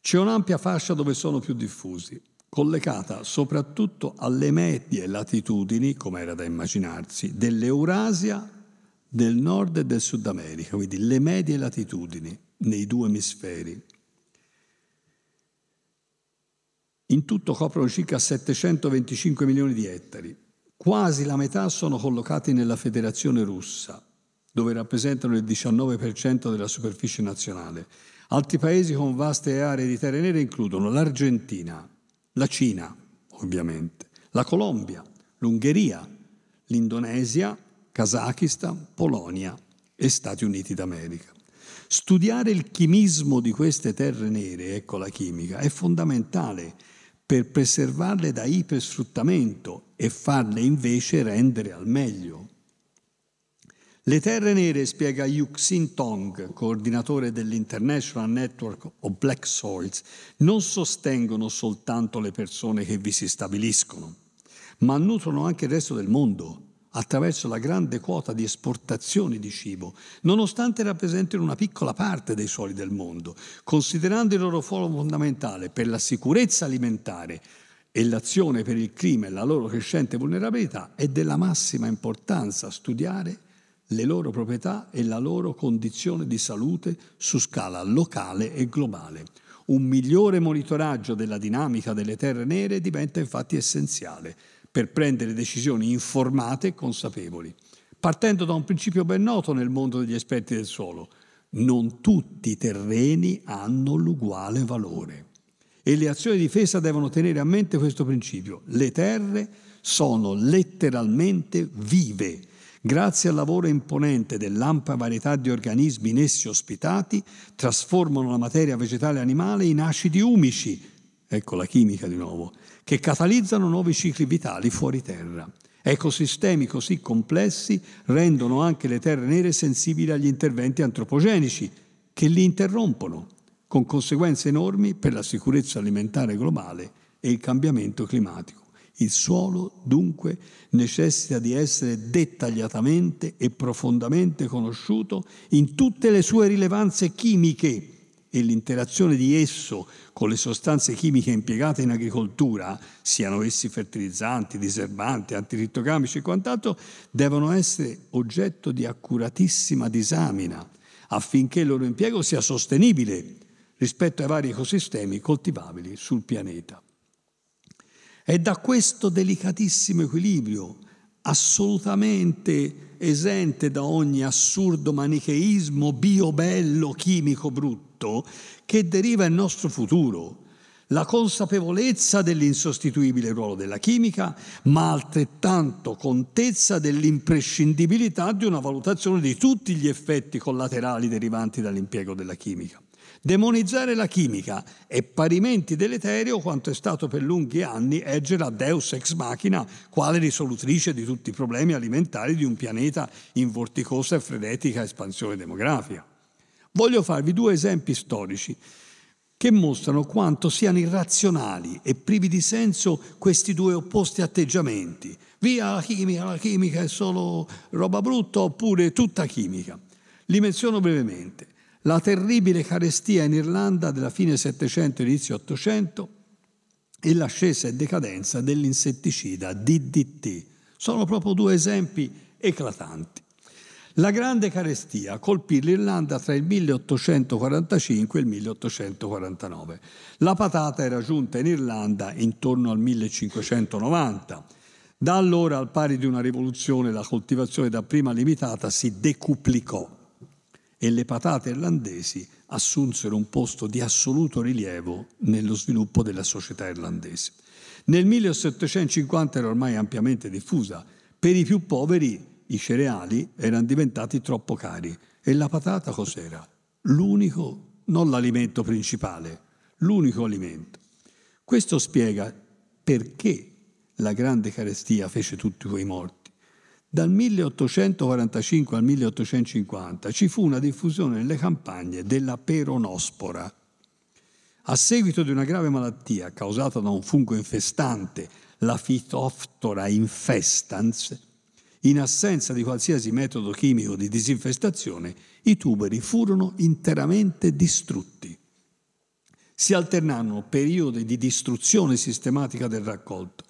C'è un'ampia fascia dove sono più diffusi, collegata soprattutto alle medie latitudini, come era da immaginarsi, dell'Eurasia del Nord e del Sud America, quindi le medie latitudini nei due emisferi. In tutto coprono circa 725 milioni di ettari. Quasi la metà sono collocati nella Federazione russa, dove rappresentano il 19% della superficie nazionale. Altri paesi con vaste aree di terre nere includono l'Argentina, la Cina, ovviamente, la Colombia, l'Ungheria, l'Indonesia, Kazakistan, Polonia e Stati Uniti d'America. Studiare il chimismo di queste terre nere, ecco la chimica, è fondamentale per preservarle da ipersfruttamento e farle invece rendere al meglio. Le terre nere, spiega Yuxin Tong, coordinatore dell'International Network of Black Soils, non sostengono soltanto le persone che vi si stabiliscono, ma nutrono anche il resto del mondo attraverso la grande quota di esportazioni di cibo, nonostante rappresentino una piccola parte dei suoli del mondo, considerando il loro ruolo fondamentale per la sicurezza alimentare e l'azione per il clima e la loro crescente vulnerabilità, è della massima importanza studiare le loro proprietà e la loro condizione di salute su scala locale e globale. Un migliore monitoraggio della dinamica delle terre nere diventa infatti essenziale per prendere decisioni informate e consapevoli, partendo da un principio ben noto nel mondo degli esperti del suolo. Non tutti i terreni hanno l'uguale valore e le azioni di difesa devono tenere a mente questo principio. Le terre sono letteralmente vive. Grazie al lavoro imponente dell'ampia varietà di organismi in essi ospitati, trasformano la materia vegetale e animale in acidi umici, ecco la chimica di nuovo, che catalizzano nuovi cicli vitali fuori terra. Ecosistemi così complessi rendono anche le terre nere sensibili agli interventi antropogenici che li interrompono, con conseguenze enormi per la sicurezza alimentare globale e il cambiamento climatico. Il suolo dunque necessita di essere dettagliatamente e profondamente conosciuto in tutte le sue rilevanze chimiche e l'interazione di esso con le sostanze chimiche impiegate in agricoltura, siano essi fertilizzanti, diserbanti, antiritocamici e quant'altro, devono essere oggetto di accuratissima disamina affinché il loro impiego sia sostenibile rispetto ai vari ecosistemi coltivabili sul pianeta. È da questo delicatissimo equilibrio, assolutamente esente da ogni assurdo manicheismo biobello chimico brutto, frutto che deriva il nostro futuro, la consapevolezza dell'insostituibile ruolo della chimica, ma altrettanto contezza dell'imprescindibilità di una valutazione di tutti gli effetti collaterali derivanti dall'impiego della chimica. Demonizzare la chimica è parimenti deleterio quanto è stato per lunghi anni ergere Deus ex machina, quale risolutrice di tutti i problemi alimentari di un pianeta in vorticosa e frenetica espansione demografica. Voglio farvi due esempi storici che mostrano quanto siano irrazionali e privi di senso questi due opposti atteggiamenti. Via la chimica, la chimica è solo roba brutta oppure tutta chimica. Li menziono brevemente. La terribile carestia in Irlanda della fine Settecento inizio Ottocento e l'ascesa e decadenza dell'insetticida DDT. Sono proprio due esempi eclatanti. La grande carestia colpì l'Irlanda tra il 1845 e il 1849. La patata era giunta in Irlanda intorno al 1590. Da allora, al pari di una rivoluzione, la coltivazione dapprima limitata si decuplicò e le patate irlandesi assunsero un posto di assoluto rilievo nello sviluppo della società irlandese. Nel 1750 era ormai ampiamente diffusa. Per i più poveri i cereali erano diventati troppo cari e la patata cos'era? L'unico, non l'alimento principale, l'unico alimento. Questo spiega perché la grande carestia fece tutti quei morti. Dal 1845 al 1850 ci fu una diffusione nelle campagne della peronospora. A seguito di una grave malattia causata da un fungo infestante, la Phytophthora infestans, in assenza di qualsiasi metodo chimico di disinfestazione, i tuberi furono interamente distrutti. Si alternarono periodi di distruzione sistematica del raccolto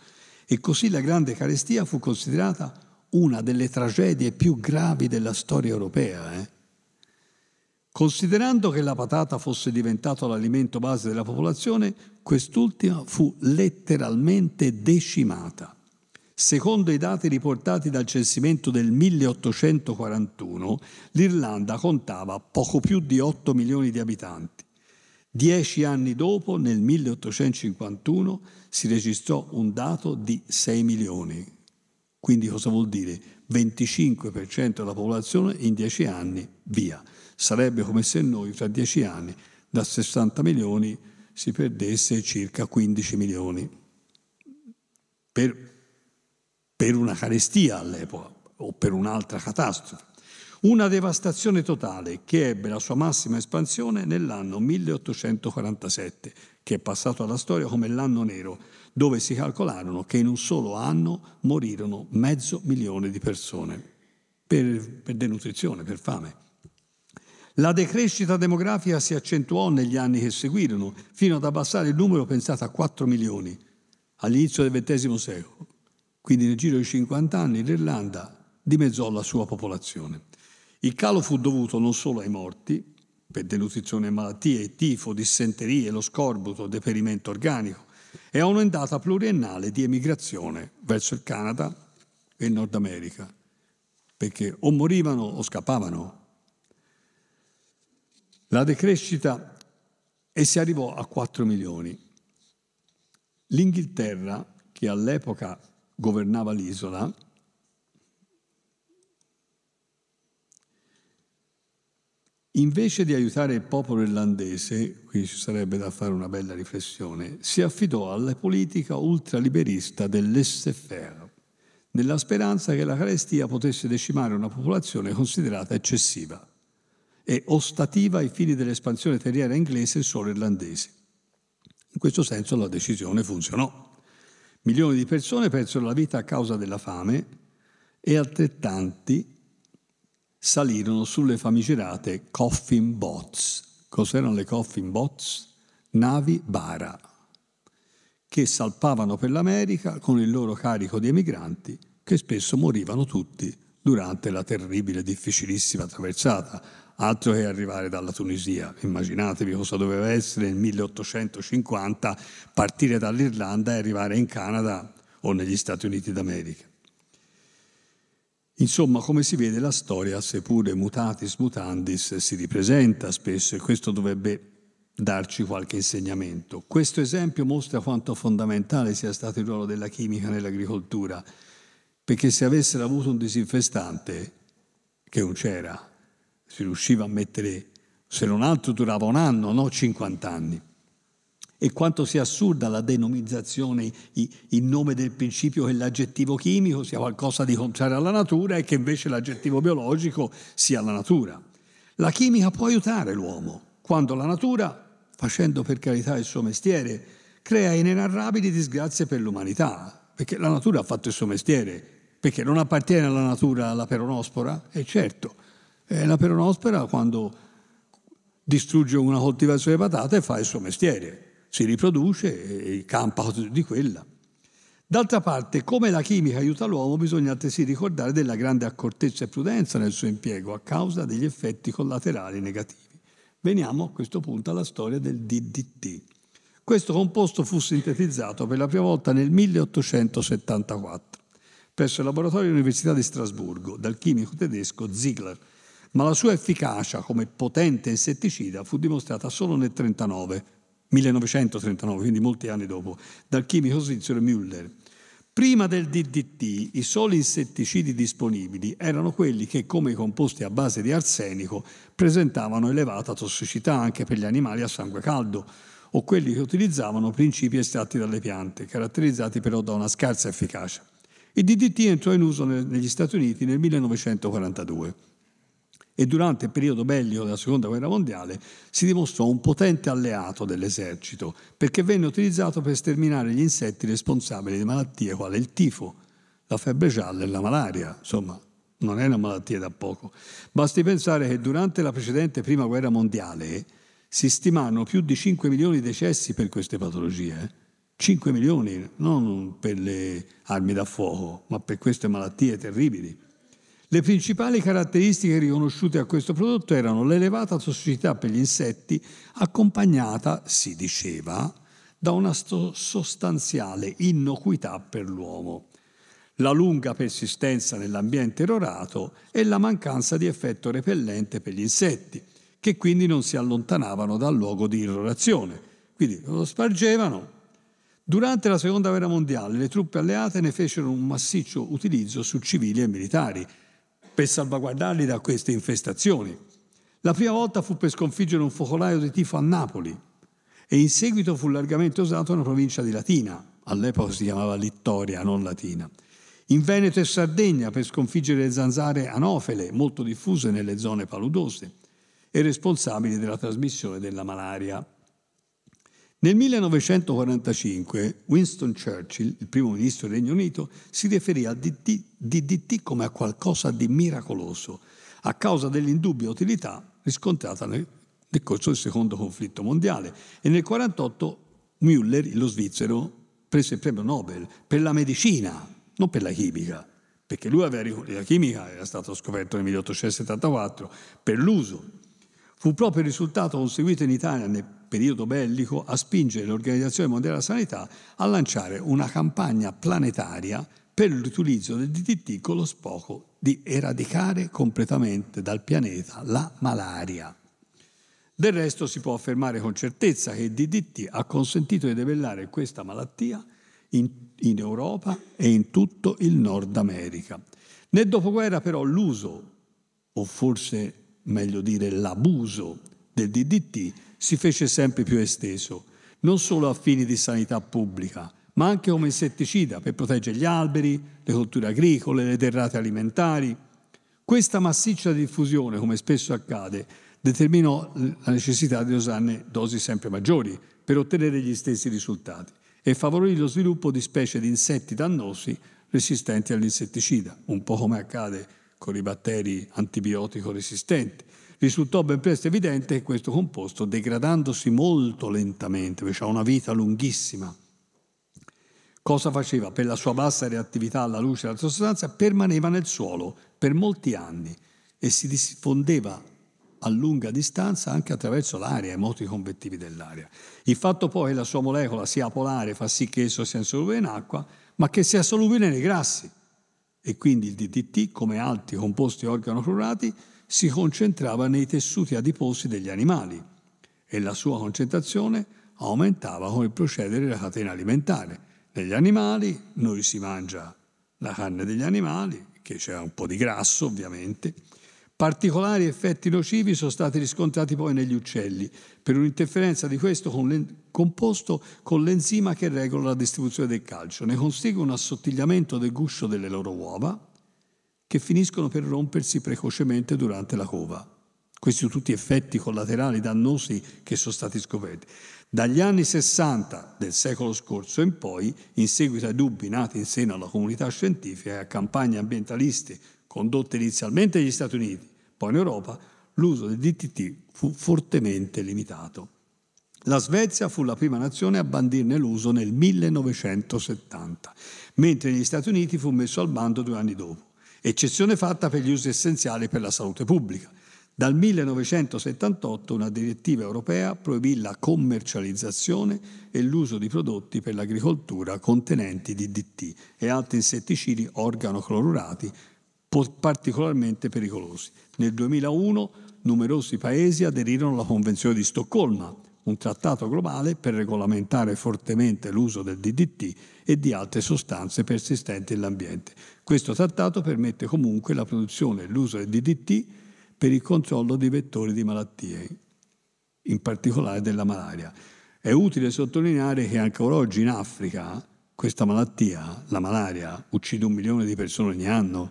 e così la grande carestia fu considerata una delle tragedie più gravi della storia europea. Eh? Considerando che la patata fosse diventato l'alimento base della popolazione, quest'ultima fu letteralmente decimata. Secondo i dati riportati dal censimento del 1841, l'Irlanda contava poco più di 8 milioni di abitanti. Dieci anni dopo, nel 1851, si registrò un dato di 6 milioni. Quindi cosa vuol dire? 25% della popolazione in dieci anni, via. Sarebbe come se noi tra dieci anni da 60 milioni si perdesse circa 15 milioni. Per per una carestia all'epoca o per un'altra catastrofe. Una devastazione totale che ebbe la sua massima espansione nell'anno 1847, che è passato alla storia come l'anno nero, dove si calcolarono che in un solo anno morirono mezzo milione di persone per, per denutrizione, per fame. La decrescita demografica si accentuò negli anni che seguirono, fino ad abbassare il numero pensato a 4 milioni all'inizio del XX secolo. Quindi nel giro di 50 anni l'Irlanda dimezzò la sua popolazione. Il calo fu dovuto non solo ai morti, per denutrizione e malattie, tifo, dissenterie, lo scorbuto, deperimento organico, e a un'ondata pluriennale di emigrazione verso il Canada e il Nord America, perché o morivano o scappavano. La decrescita e si arrivò a 4 milioni. L'Inghilterra, che all'epoca governava l'isola, invece di aiutare il popolo irlandese, qui ci sarebbe da fare una bella riflessione, si affidò alla politica ultraliberista del nella speranza che la carestia potesse decimare una popolazione considerata eccessiva e ostativa ai fini dell'espansione terriera inglese e solo irlandese. In questo senso la decisione funzionò. Milioni di persone persero la vita a causa della fame e altrettanti salirono sulle famigerate coffin bots. Cos'erano le coffin bots? Navi bara, che salpavano per l'America con il loro carico di emigranti che spesso morivano tutti durante la terribile e difficilissima traversata altro che arrivare dalla Tunisia. Immaginatevi cosa doveva essere nel 1850 partire dall'Irlanda e arrivare in Canada o negli Stati Uniti d'America. Insomma, come si vede, la storia, seppure mutatis mutandis, si ripresenta spesso e questo dovrebbe darci qualche insegnamento. Questo esempio mostra quanto fondamentale sia stato il ruolo della chimica nell'agricoltura, perché se avessero avuto un disinfestante, che non c'era, si riusciva a mettere, se non altro durava un anno, no 50 anni. E quanto sia assurda la denominazione in nome del principio che l'aggettivo chimico sia qualcosa di contrario alla natura e che invece l'aggettivo biologico sia la natura. La chimica può aiutare l'uomo quando la natura, facendo per carità il suo mestiere, crea inenarrabili disgrazie per l'umanità, perché la natura ha fatto il suo mestiere, perché non appartiene alla natura la peronospora? E eh, certo, eh, la peronospora quando distrugge una coltivazione di patate fa il suo mestiere, si riproduce e campa di quella. D'altra parte, come la chimica aiuta l'uomo, bisogna altresì ricordare della grande accortezza e prudenza nel suo impiego a causa degli effetti collaterali negativi. Veniamo a questo punto alla storia del DDT. Questo composto fu sintetizzato per la prima volta nel 1874 presso il laboratorio dell'Università di Strasburgo dal chimico tedesco Ziegler, ma la sua efficacia come potente insetticida fu dimostrata solo nel 39, 1939, quindi molti anni dopo, dal chimico svizzero Müller. Prima del DDT i soli insetticidi disponibili erano quelli che, come i composti a base di arsenico, presentavano elevata tossicità anche per gli animali a sangue caldo, o quelli che utilizzavano principi estratti dalle piante, caratterizzati però da una scarsa efficacia. Il DDT entrò in uso negli Stati Uniti nel 1942 e durante il periodo bellico della Seconda Guerra Mondiale si dimostrò un potente alleato dell'esercito perché venne utilizzato per sterminare gli insetti responsabili di malattie quali il tifo, la febbre gialla e la malaria, insomma non è una malattia da poco. Basti pensare che durante la precedente Prima Guerra Mondiale si stimarono più di 5 milioni di decessi per queste patologie. 5 eh. milioni, non per le armi da fuoco, ma per queste malattie terribili. Le principali caratteristiche riconosciute a questo prodotto erano l'elevata tossicità per gli insetti, accompagnata, si diceva, da una sostanziale innocuità per l'uomo, la lunga persistenza nell'ambiente erorato e la mancanza di effetto repellente per gli insetti, che quindi non si allontanavano dal luogo di irrorazione. Quindi lo spargevano. Durante la Seconda Guerra Mondiale le truppe alleate ne fecero un massiccio utilizzo su civili e militari, per salvaguardarli da queste infestazioni. La prima volta fu per sconfiggere un focolaio di tifo a Napoli e in seguito fu largamente usato nella provincia di Latina, all'epoca si chiamava Littoria, non Latina, in Veneto e Sardegna per sconfiggere le zanzare anofele, molto diffuse nelle zone paludose e responsabili della trasmissione della malaria. Nel 1945 Winston Churchill, il primo ministro del Regno Unito, si riferì al DDT, DDT come a qualcosa di miracoloso, a causa dell'indubbia utilità riscontrata nel, nel corso del secondo conflitto mondiale. E nel 1948 Müller, lo svizzero, prese il premio Nobel per la medicina, non per la chimica, perché lui aveva la chimica era stato scoperto nel 1874 per l'uso. Fu proprio il risultato conseguito in Italia nel periodo bellico, a spingere l'Organizzazione Mondiale della Sanità a lanciare una campagna planetaria per l'utilizzo del DDT con lo scopo di eradicare completamente dal pianeta la malaria. Del resto si può affermare con certezza che il DDT ha consentito di debellare questa malattia in, in Europa e in tutto il Nord America. Nel dopoguerra però l'uso, o forse meglio dire l'abuso del DDT, si fece sempre più esteso, non solo a fini di sanità pubblica, ma anche come insetticida per proteggere gli alberi, le colture agricole, le derrate alimentari. Questa massiccia diffusione, come spesso accade, determinò la necessità di usarne dosi sempre maggiori per ottenere gli stessi risultati e favorì lo sviluppo di specie di insetti dannosi resistenti all'insetticida, un po' come accade con i batteri antibiotico resistenti risultò ben presto evidente che questo composto, degradandosi molto lentamente, perché ha una vita lunghissima, cosa faceva? Per la sua bassa reattività alla luce e alla sostanza, permaneva nel suolo per molti anni e si diffondeva a lunga distanza anche attraverso l'aria, i moti convettivi dell'aria. Il fatto poi che la sua molecola sia polare fa sì che esso sia insolubile in acqua, ma che sia solubile nei grassi. E quindi il DDT, come altri composti organoclorati, si concentrava nei tessuti adiposi degli animali e la sua concentrazione aumentava con il procedere della catena alimentare. Negli animali noi si mangia la carne degli animali, che c'è un po' di grasso ovviamente. Particolari effetti nocivi sono stati riscontrati poi negli uccelli per un'interferenza di questo con composto con l'enzima che regola la distribuzione del calcio. Ne consegue un assottigliamento del guscio delle loro uova, che finiscono per rompersi precocemente durante la cova. Questi sono tutti effetti collaterali dannosi che sono stati scoperti. Dagli anni 60 del secolo scorso in poi, in seguito ai dubbi nati in seno alla comunità scientifica e a campagne ambientaliste condotte inizialmente negli Stati Uniti, poi in Europa, l'uso del DTT fu fortemente limitato. La Svezia fu la prima nazione a bandirne l'uso nel 1970, mentre negli Stati Uniti fu messo al bando due anni dopo eccezione fatta per gli usi essenziali per la salute pubblica. Dal 1978 una direttiva europea proibì la commercializzazione e l'uso di prodotti per l'agricoltura contenenti DDT e altri insetticidi organoclorurati particolarmente pericolosi. Nel 2001 numerosi paesi aderirono alla Convenzione di Stoccolma, un trattato globale per regolamentare fortemente l'uso del DDT e di altre sostanze persistenti nell'ambiente. Questo trattato permette comunque la produzione e l'uso del DDT per il controllo dei vettori di malattie, in particolare della malaria. È utile sottolineare che ancora oggi in Africa questa malattia, la malaria, uccide un milione di persone ogni anno,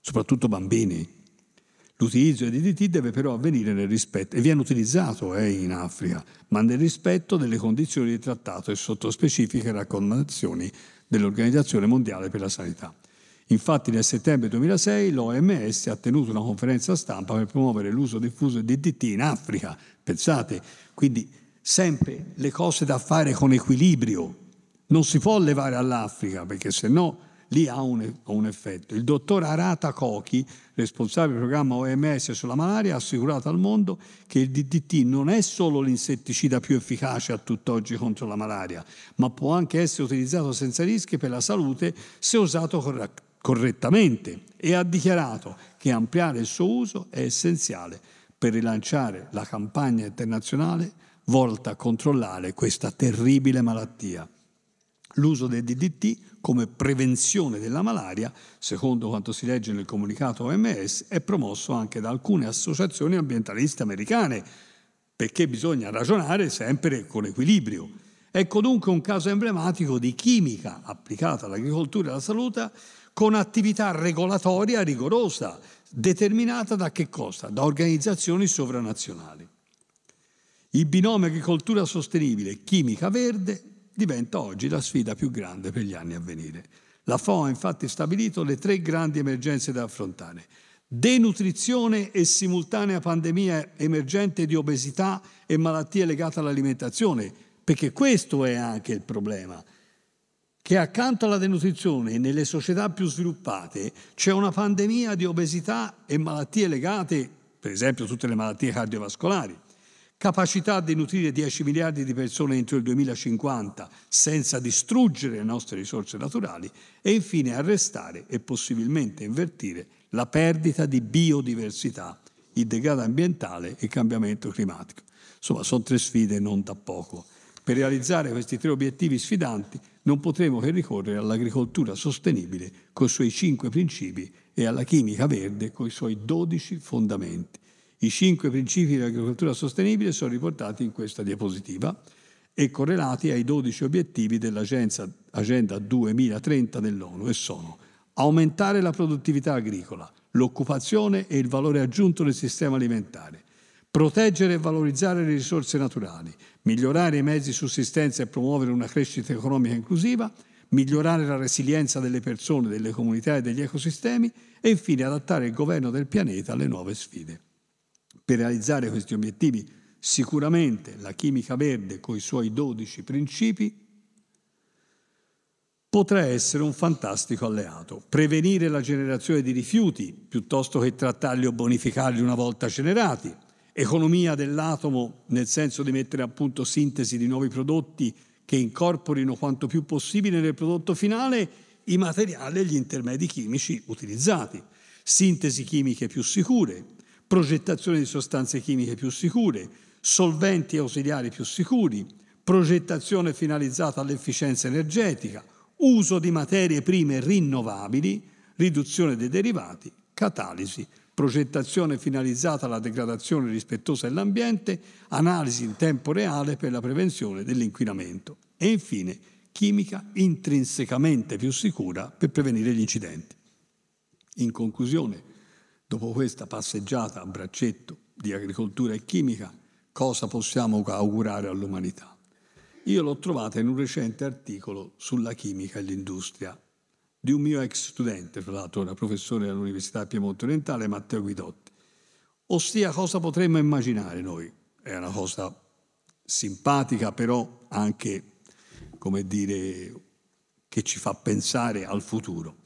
soprattutto bambini. L'utilizzo del DDT deve però avvenire nel rispetto, e viene utilizzato eh, in Africa, ma nel rispetto delle condizioni del trattato e sotto specifiche raccomandazioni dell'Organizzazione Mondiale per la Sanità. Infatti nel settembre 2006 l'OMS ha tenuto una conferenza stampa per promuovere l'uso diffuso di DDT in Africa, pensate, quindi sempre le cose da fare con equilibrio, non si può levare all'Africa perché se no lì ha un, un, effetto. Il dottor Arata Kochi, responsabile del programma OMS sulla malaria, ha assicurato al mondo che il DDT non è solo l'insetticida più efficace a tutt'oggi contro la malaria, ma può anche essere utilizzato senza rischi per la salute se usato corrett- correttamente e ha dichiarato che ampliare il suo uso è essenziale per rilanciare la campagna internazionale volta a controllare questa terribile malattia. L'uso del DDT come prevenzione della malaria, secondo quanto si legge nel comunicato OMS, è promosso anche da alcune associazioni ambientaliste americane, perché bisogna ragionare sempre con equilibrio. Ecco dunque un caso emblematico di chimica applicata all'agricoltura e alla salute con attività regolatoria rigorosa, determinata da che cosa? Da organizzazioni sovranazionali. Il binomio agricoltura sostenibile, e chimica verde, diventa oggi la sfida più grande per gli anni a venire. La FAO ha infatti stabilito le tre grandi emergenze da affrontare. Denutrizione e simultanea pandemia emergente di obesità e malattie legate all'alimentazione, perché questo è anche il problema che accanto alla denutrizione nelle società più sviluppate c'è una pandemia di obesità e malattie legate, per esempio tutte le malattie cardiovascolari, capacità di nutrire 10 miliardi di persone entro il 2050 senza distruggere le nostre risorse naturali e infine arrestare e possibilmente invertire la perdita di biodiversità, il degrado ambientale e il cambiamento climatico. Insomma, sono tre sfide non da poco. Per realizzare questi tre obiettivi sfidanti non potremo che ricorrere all'agricoltura sostenibile con i suoi cinque principi e alla chimica verde con i suoi dodici fondamenti. I cinque principi dell'agricoltura sostenibile sono riportati in questa diapositiva e correlati ai 12 obiettivi dell'Agenda 2030 dell'ONU e sono aumentare la produttività agricola, l'occupazione e il valore aggiunto del sistema alimentare, proteggere e valorizzare le risorse naturali, migliorare i mezzi di sussistenza e promuovere una crescita economica inclusiva, migliorare la resilienza delle persone, delle comunità e degli ecosistemi e infine adattare il governo del pianeta alle nuove sfide. Per realizzare questi obiettivi sicuramente la chimica verde con i suoi 12 principi potrà essere un fantastico alleato. Prevenire la generazione di rifiuti piuttosto che trattarli o bonificarli una volta generati, Economia dell'atomo, nel senso di mettere a punto sintesi di nuovi prodotti che incorporino quanto più possibile nel prodotto finale i materiali e gli intermedi chimici utilizzati. Sintesi chimiche più sicure, progettazione di sostanze chimiche più sicure, solventi ausiliari più sicuri, progettazione finalizzata all'efficienza energetica, uso di materie prime rinnovabili, riduzione dei derivati, catalisi, progettazione finalizzata alla degradazione rispettosa dell'ambiente, analisi in tempo reale per la prevenzione dell'inquinamento e infine chimica intrinsecamente più sicura per prevenire gli incidenti. In conclusione, dopo questa passeggiata a braccetto di agricoltura e chimica, cosa possiamo augurare all'umanità? Io l'ho trovata in un recente articolo sulla chimica e l'industria di un mio ex studente, fra l'altro era professore all'Università Piemonte Orientale, Matteo Guidotti. Ossia, cosa potremmo immaginare noi? È una cosa simpatica, però anche, come dire, che ci fa pensare al futuro.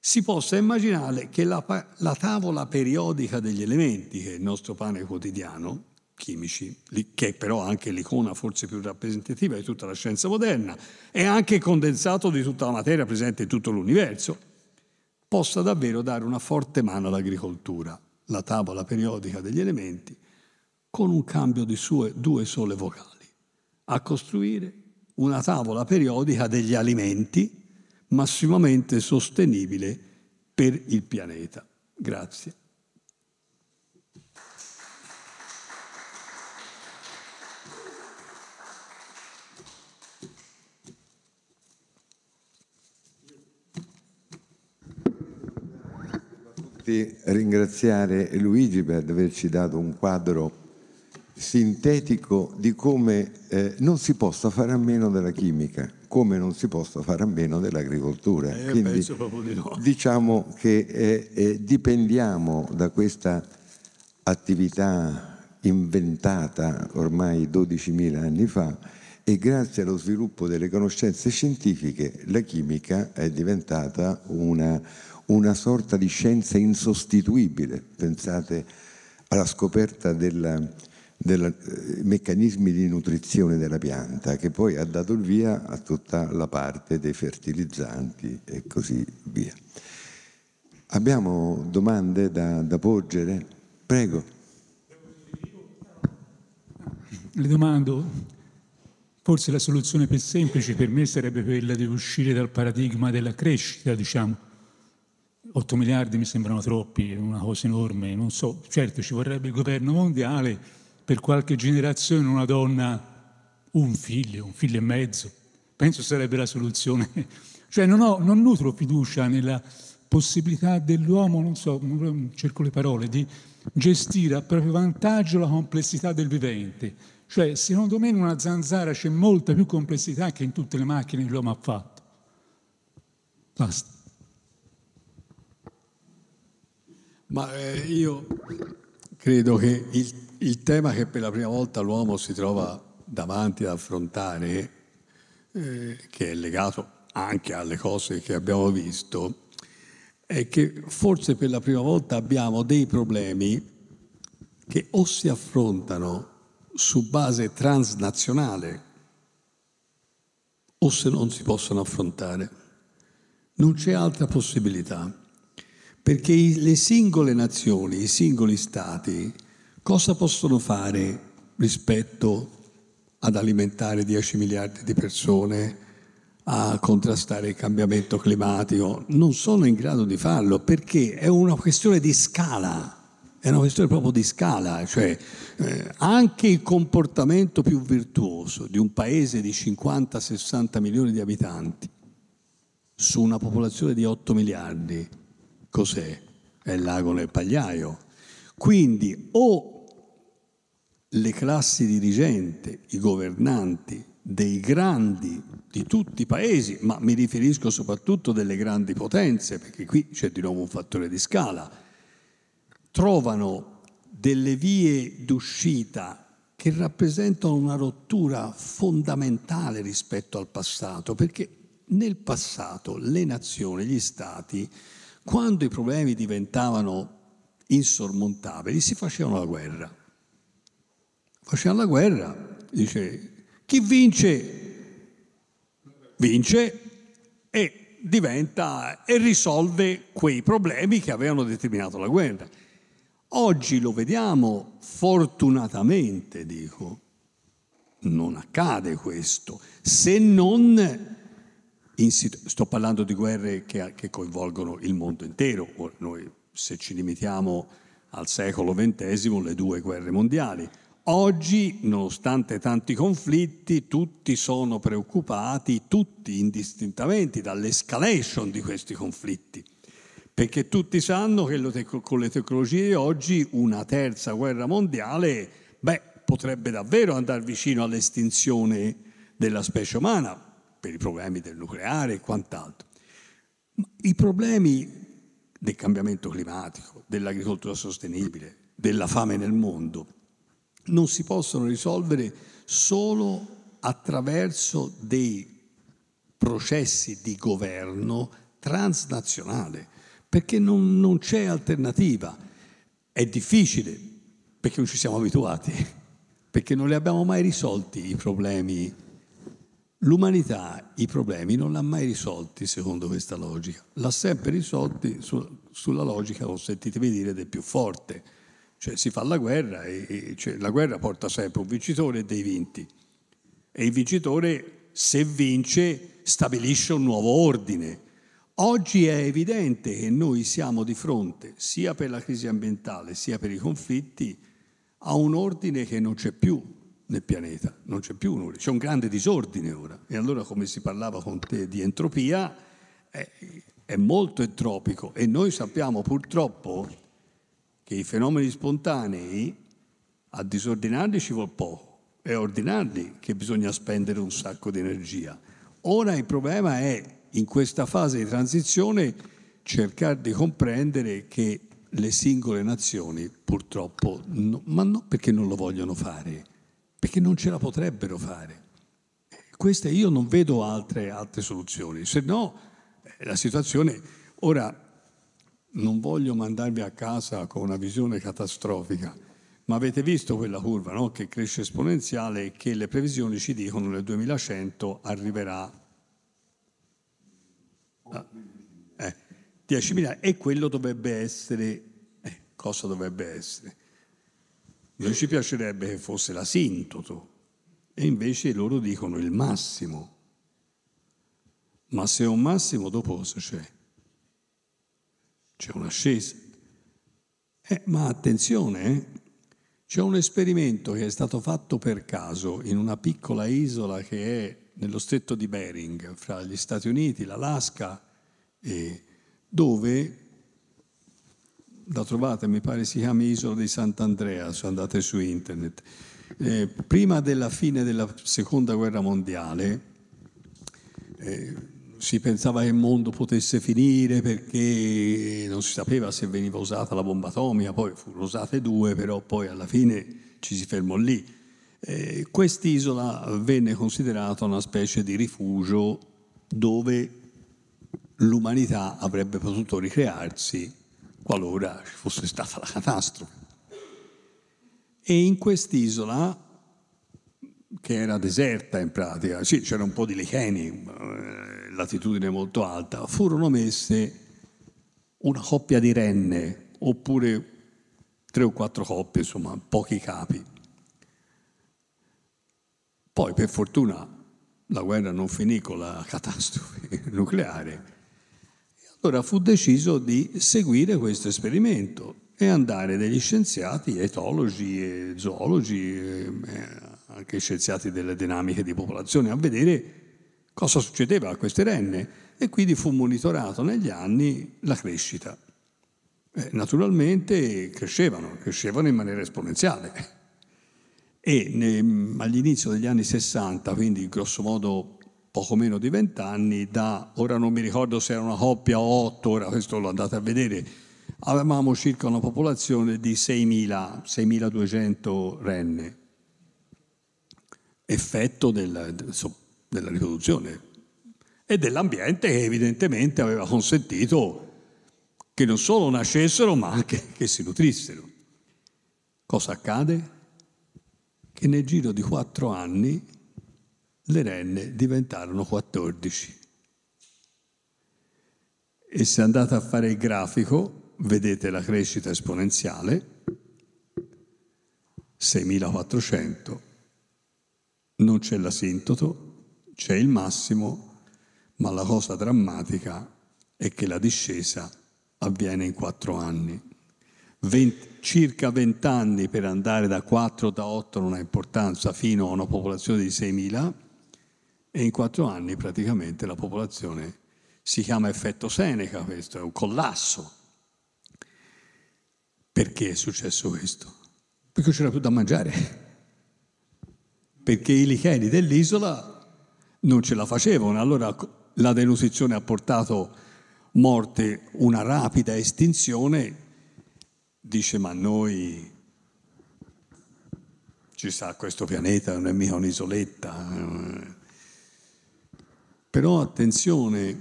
Si possa immaginare che la, la tavola periodica degli elementi, che è il nostro pane quotidiano, chimici, che è però anche l'icona forse più rappresentativa di tutta la scienza moderna, e anche condensato di tutta la materia presente in tutto l'universo, possa davvero dare una forte mano all'agricoltura, la tavola periodica degli elementi, con un cambio di sue due sole vocali, a costruire una tavola periodica degli alimenti massimamente sostenibile per il pianeta. Grazie. tutti ringraziare Luigi per averci dato un quadro sintetico di come eh, non si possa fare a meno della chimica, come non si possa fare a meno dell'agricoltura. Eh, Quindi di no. diciamo che eh, eh, dipendiamo da questa attività inventata ormai 12.000 anni fa e grazie allo sviluppo delle conoscenze scientifiche la chimica è diventata una una sorta di scienza insostituibile. Pensate alla scoperta dei eh, meccanismi di nutrizione della pianta che poi ha dato il via a tutta la parte dei fertilizzanti e così via. Abbiamo domande da, da porgere? Prego. Le domando, forse la soluzione più semplice per me sarebbe quella di uscire dal paradigma della crescita, diciamo, 8 miliardi mi sembrano troppi, è una cosa enorme, non so, certo ci vorrebbe il governo mondiale, per qualche generazione una donna, un figlio, un figlio e mezzo, penso sarebbe la soluzione. Cioè non, ho, non nutro fiducia nella possibilità dell'uomo, non so, cerco le parole, di gestire a proprio vantaggio la complessità del vivente. Cioè, secondo me in una zanzara c'è molta più complessità che in tutte le macchine che l'uomo ha fatto. Basta. Ma eh, io credo che il, il, tema che per la prima volta l'uomo si trova davanti ad affrontare, eh, che è legato anche alle cose che abbiamo visto, è che forse per la prima volta abbiamo dei problemi che o si affrontano su base transnazionale o se non si possono affrontare. Non c'è altra possibilità perché le singole nazioni, i singoli stati, cosa possono fare rispetto ad alimentare 10 miliardi di persone, a contrastare il cambiamento climatico? Non sono in grado di farlo perché è una questione di scala. È una questione proprio di scala, cioè eh, anche il comportamento più virtuoso di un paese di 50-60 milioni di abitanti su una popolazione di 8 miliardi cos'è? È il lago nel pagliaio. Quindi o le classi dirigenti, i governanti dei grandi di tutti i paesi, ma mi riferisco soprattutto delle grandi potenze, perché qui c'è di nuovo un fattore di scala, trovano delle vie d'uscita che rappresentano una rottura fondamentale rispetto al passato, perché nel passato le nazioni, gli stati quando i problemi diventavano insormontabili, si facevano la guerra. Facevano la guerra, dice, chi vince, vince e diventa e risolve quei problemi che avevano determinato la guerra. Oggi lo vediamo, fortunatamente dico, non accade questo, se non sto parlando di guerre che, che coinvolgono il mondo intero, noi se ci limitiamo al secolo XX le due guerre mondiali. Oggi, nonostante tanti conflitti, tutti sono preoccupati, tutti indistintamente, dall'escalation di questi conflitti, perché tutti sanno che con le tecnologie di oggi una terza guerra mondiale beh, potrebbe davvero andare vicino all'estinzione della specie umana, per i problemi del nucleare e quant'altro. Ma I problemi del cambiamento climatico, dell'agricoltura sostenibile, della fame nel mondo, non si possono risolvere solo attraverso dei processi di governo transnazionale, perché non, non c'è alternativa. È difficile, perché non ci siamo abituati, perché non li abbiamo mai risolti i problemi L'umanità i problemi non l'ha mai risolti secondo questa logica, l'ha sempre risolti su, sulla logica, consentitemi dire, del più forte. Cioè si fa la guerra e, e cioè, la guerra porta sempre un vincitore e dei vinti. E il vincitore, se vince, stabilisce un nuovo ordine. Oggi è evidente che noi siamo di fronte, sia per la crisi ambientale sia per i conflitti, a un ordine che non c'è più, nel pianeta, non c'è più nulla, c'è un grande disordine ora. E allora come si parlava con te di entropia, è, eh, è molto entropico e noi sappiamo purtroppo che i fenomeni spontanei a disordinarli ci vuole poco, è ordinarli che bisogna spendere un sacco di energia. Ora il problema è in questa fase di transizione cercare di comprendere che le singole nazioni purtroppo, no, ma non perché non lo vogliono fare, perché non ce la potrebbero fare. Queste io non vedo altre, altre soluzioni, se no eh, la situazione... Ora, non voglio mandarvi a casa con una visione catastrofica, ma avete visto quella curva no? che cresce esponenziale e che le previsioni ci dicono nel 2100 arriverà a eh, 10.000 e quello dovrebbe essere, eh, cosa dovrebbe essere? Noi ci piacerebbe che fosse l'asintoto e invece loro dicono il massimo. Ma se è un massimo dopo cosa c'è? C'è un'ascesa. Eh, ma attenzione, eh? c'è un esperimento che è stato fatto per caso in una piccola isola che è nello stretto di Bering, fra gli Stati Uniti, l'Alaska, e dove la trovate, mi pare si chiama Isola di Sant'Andrea, se andate su internet. Eh, prima della fine della seconda guerra mondiale eh, si pensava che il mondo potesse finire perché non si sapeva se veniva usata la bomba atomica, poi furono usate due, però poi alla fine ci si fermò lì. Eh, quest'isola venne considerata una specie di rifugio dove l'umanità avrebbe potuto ricrearsi qualora ci fosse stata la catastrofe. E in quest'isola, che era deserta in pratica, sì, c'era un po' di licheni, eh, latitudine molto alta, furono messe una coppia di renne, oppure tre o quattro coppie, insomma, pochi capi. Poi, per fortuna, la guerra non finì con la catastrofe nucleare allora fu deciso di seguire questo esperimento e andare degli scienziati, etologi e zoologi, eh, eh, anche scienziati delle dinamiche di popolazione, a vedere cosa succedeva a queste renne e quindi fu monitorato negli anni la crescita. Eh, naturalmente crescevano, crescevano in maniera esponenziale e mm, all'inizio degli anni 60, quindi grosso modo poco meno di vent'anni, da, ora non mi ricordo se era una coppia o otto, ora questo lo andate a vedere, avevamo circa una popolazione di 6.000, 6.200 renne, effetto del, della riproduzione e dell'ambiente che evidentemente aveva consentito che non solo nascessero ma anche che si nutrissero. Cosa accade? Che nel giro di quattro anni le renne diventarono 14. E se andate a fare il grafico, vedete la crescita esponenziale, 6400. Non c'è l'asintoto, c'è il massimo, ma la cosa drammatica è che la discesa avviene in 4 anni. 20, circa 20 anni per andare da 4 da 8 non ha importanza fino a una popolazione di 6.000 e in quattro anni praticamente la popolazione si chiama effetto Seneca, questo è un collasso. Perché è successo questo? Perché c'era più da mangiare, perché i licheni dell'isola non ce la facevano, allora la denutrizione ha portato morte, una rapida estinzione, dice ma noi ci sta questo pianeta, non è mica un'isoletta eh, però attenzione,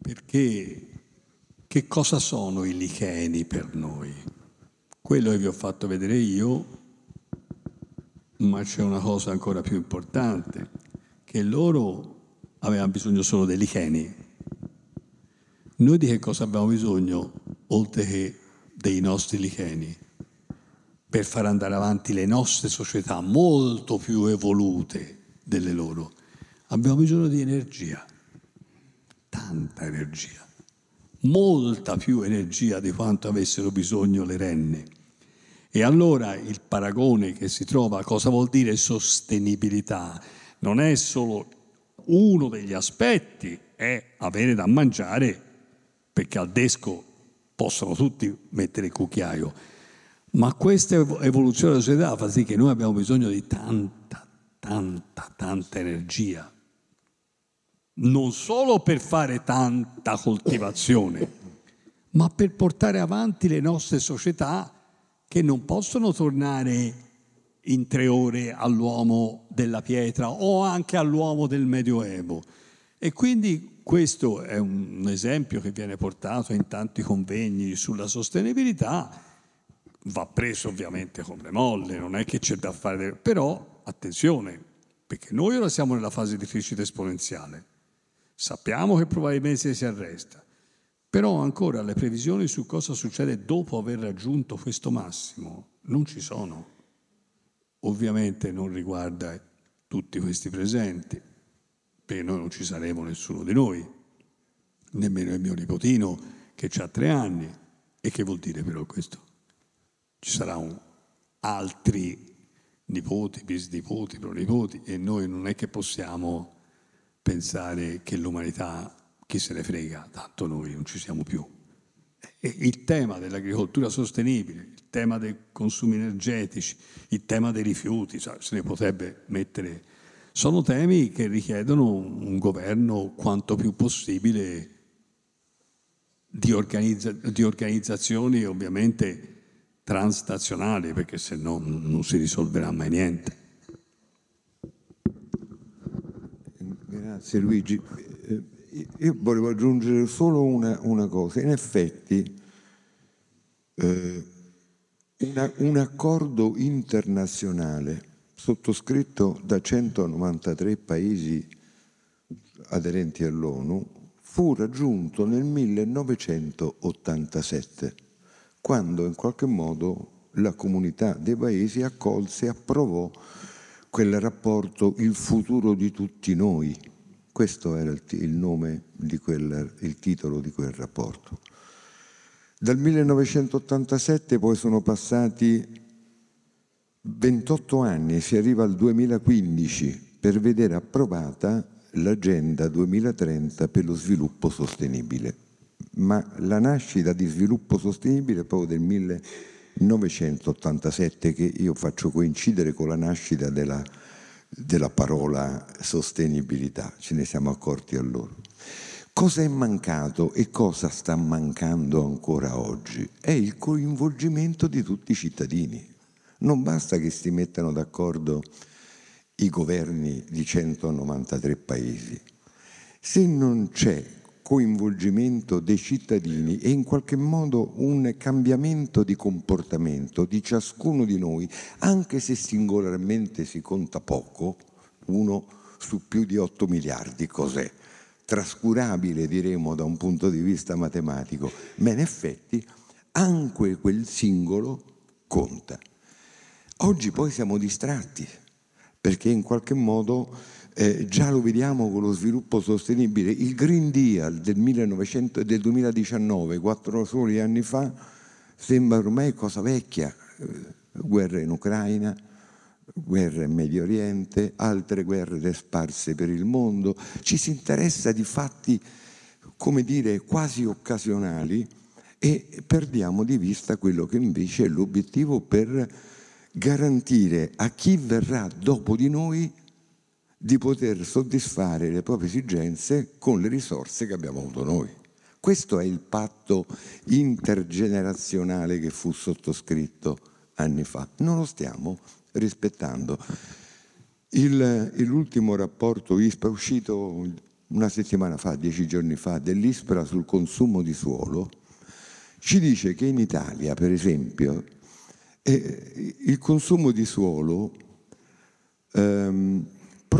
perché che cosa sono i licheni per noi? Quello che vi ho fatto vedere io, ma c'è una cosa ancora più importante, che loro avevano bisogno solo dei licheni. Noi di che cosa abbiamo bisogno, oltre che dei nostri licheni, per far andare avanti le nostre società molto più evolute delle loro? Abbiamo bisogno di energia, tanta energia, molta più energia di quanto avessero bisogno le renne. E allora il paragone che si trova, cosa vuol dire sostenibilità? Non è solo uno degli aspetti, è avere da mangiare, perché al desco possono tutti mettere il cucchiaio, ma questa evoluzione della società fa sì che noi abbiamo bisogno di tanta, tanta, tanta energia non solo per fare tanta coltivazione, ma per portare avanti le nostre società che non possono tornare in tre ore all'uomo della pietra o anche all'uomo del Medioevo. E quindi questo è un esempio che viene portato in tanti convegni sulla sostenibilità, va preso ovviamente con le molle, non è che c'è da fare, però attenzione, perché noi ora siamo nella fase di crescita esponenziale. Sappiamo che probabilmente si arresta, però ancora le previsioni su cosa succede dopo aver raggiunto questo massimo non ci sono. Ovviamente non riguarda tutti questi presenti, perché noi non ci saremo nessuno di noi, nemmeno il mio nipotino che ha tre anni. E che vuol dire però questo? Ci saranno altri nipoti, bisnipoti, pronipoti e noi non è che possiamo pensare che l'umanità, chi se ne frega, tanto noi non ci siamo più. il tema dell'agricoltura sostenibile, il tema dei consumi energetici, il tema dei rifiuti, se ne potrebbe mettere, sono temi che richiedono un governo quanto più possibile di, organizza- di organizzazioni ovviamente transnazionali, perché se no non si risolverà mai niente. Grazie Luigi. Eh, io volevo aggiungere solo una, una cosa. In effetti eh, una, un accordo internazionale sottoscritto da 193 paesi aderenti all'ONU fu raggiunto nel 1987, quando in qualche modo la comunità dei paesi accolse e approvò quel rapporto, il futuro di tutti noi. Questo era il, il nome, quel, il titolo di quel rapporto. Dal 1987 poi sono passati 28 anni, si arriva al 2015 per vedere approvata l'agenda 2030 per lo sviluppo sostenibile. Ma la nascita di sviluppo sostenibile è proprio del 1987 1987 che io faccio coincidere con la nascita della, della parola sostenibilità, ce ne siamo accorti allora. Cosa è mancato e cosa sta mancando ancora oggi? È il coinvolgimento di tutti i cittadini. Non basta che si mettano d'accordo i governi di 193 paesi. Se non c'è coinvolgimento dei cittadini e in qualche modo un cambiamento di comportamento di ciascuno di noi, anche se singolarmente si conta poco, uno su più di 8 miliardi cos'è? Trascurabile diremo da un punto di vista matematico, ma in effetti anche quel singolo conta. Oggi poi siamo distratti perché in qualche modo eh, già lo vediamo con lo sviluppo sostenibile. Il Green Deal del, 1900, del 2019, quattro soli anni fa, sembra ormai cosa vecchia. Eh, guerra in Ucraina, guerra in Medio Oriente, altre guerre sparse per il mondo. Ci si interessa di fatti, come dire, quasi occasionali e perdiamo di vista quello che invece è l'obiettivo per garantire a chi verrà dopo di noi di poter soddisfare le proprie esigenze con le risorse che abbiamo avuto noi. Questo è il patto intergenerazionale che fu sottoscritto anni fa. Non lo stiamo rispettando. Il, l'ultimo rapporto ISPRA è uscito una settimana fa, dieci giorni fa, dell'ISPRA sul consumo di suolo, ci dice che in Italia, per esempio, eh, il consumo di suolo ehm,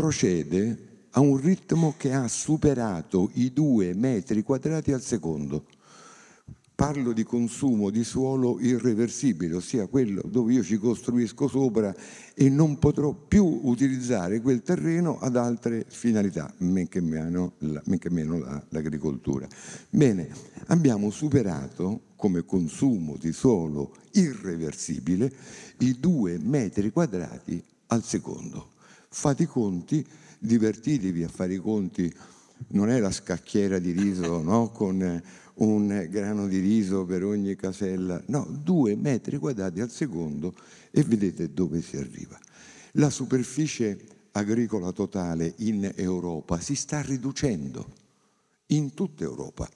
procede a un ritmo che ha superato i due metri quadrati al secondo. Parlo di consumo di suolo irreversibile, ossia quello dove io ci costruisco sopra e non potrò più utilizzare quel terreno ad altre finalità, men che meno, l'agricoltura. Bene, abbiamo superato come consumo di suolo irreversibile i due metri quadrati al secondo fate i conti, divertitevi a fare i conti, non è la scacchiera di riso no? con eh, un grano di riso per ogni casella, no, due metri quadrati al secondo e vedete dove si arriva. La superficie agricola totale in Europa si sta riducendo, in tutta Europa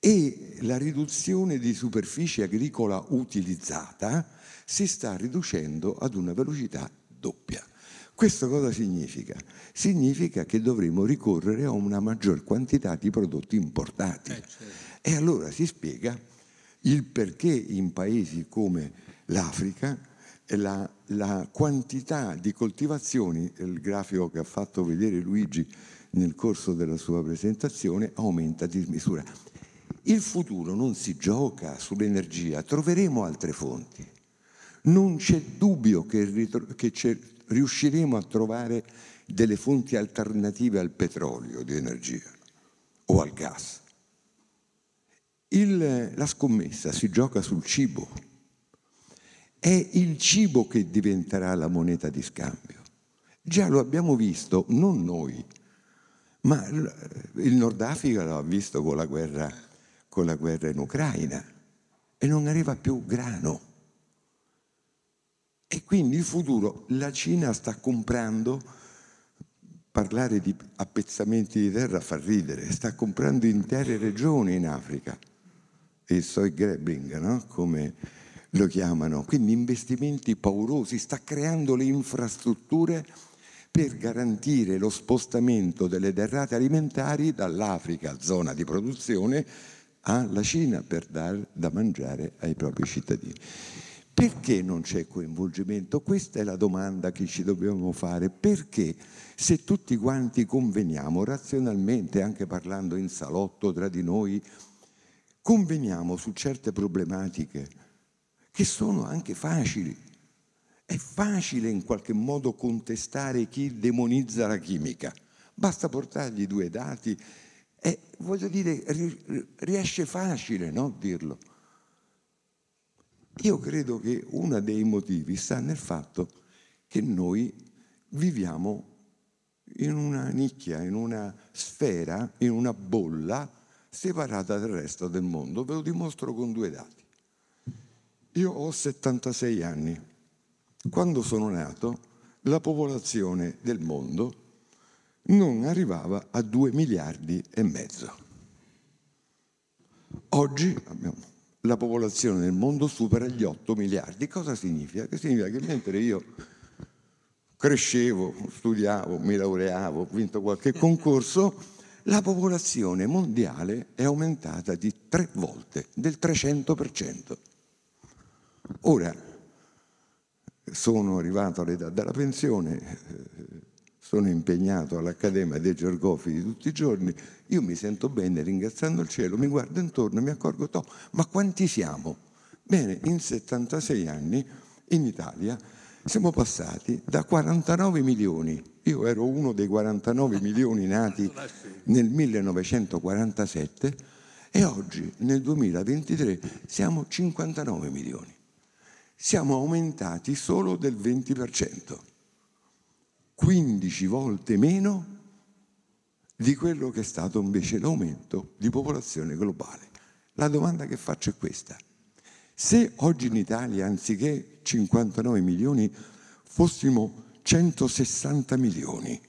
e la riduzione di superficie agricola utilizzata si sta riducendo ad una velocità doppia. Questo cosa significa? Significa che dovremo ricorrere a una maggior quantità di prodotti importati. Eh, certo. E allora si spiega il perché in paesi come l'Africa eh, la, la, quantità di coltivazioni, eh, il grafico che ha fatto vedere Luigi nel corso della sua presentazione, aumenta di misura. Il futuro non si gioca sull'energia, troveremo altre fonti. Non c'è dubbio che, che riusciremo a trovare delle fonti alternative al petrolio di energia o al gas. Il, la scommessa si gioca sul cibo. È il cibo che diventerà la moneta di scambio. Già lo abbiamo visto, non noi, ma il Nord Africa l'ha visto con la guerra, con la guerra in Ucraina e non arriva più grano e quindi il futuro, la Cina sta comprando, parlare di appezzamenti di terra fa ridere, sta comprando intere regioni in Africa, il soy grabbing, no? come lo chiamano, quindi investimenti paurosi, sta creando le infrastrutture per garantire lo spostamento delle derrate alimentari dall'Africa, zona di produzione, alla Cina per dar da mangiare ai propri cittadini. Perché non c'è coinvolgimento? Questa è la domanda che ci dobbiamo fare. Perché se tutti quanti conveniamo razionalmente, anche parlando in salotto tra di noi, conveniamo su certe problematiche che sono anche facili. È facile in qualche modo contestare chi demonizza la chimica. Basta portargli due dati e voglio dire, riesce facile no, dirlo. Io credo che uno dei motivi sta nel fatto che noi viviamo in una nicchia, in una sfera, in una bolla separata dal resto del mondo. Ve lo dimostro con due dati. Io ho 76 anni. Quando sono nato, la popolazione del mondo non arrivava a 2 miliardi e mezzo. Oggi abbiamo la popolazione del mondo supera gli 8 miliardi. Cosa significa? Che significa che mentre io crescevo, studiavo, mi laureavo, ho vinto qualche concorso, la popolazione mondiale è aumentata di tre volte, del 300%. Ora, sono arrivato all'età della pensione, eh, sono impegnato all'Accademia dei Giorgofi di tutti i giorni, io mi sento bene ringraziando il cielo, mi guardo intorno e mi accorgo, to, ma quanti siamo? Bene, in 76 anni in Italia siamo passati da 49 milioni, io ero uno dei 49 milioni nati ah, nel 1947 e oggi nel 2023 siamo 59 milioni. Siamo aumentati solo del 20%. 15 volte meno di quello che è stato invece l'aumento di popolazione globale. La domanda che faccio è questa. Se oggi in Italia, anziché 59 milioni, fossimo 160 milioni,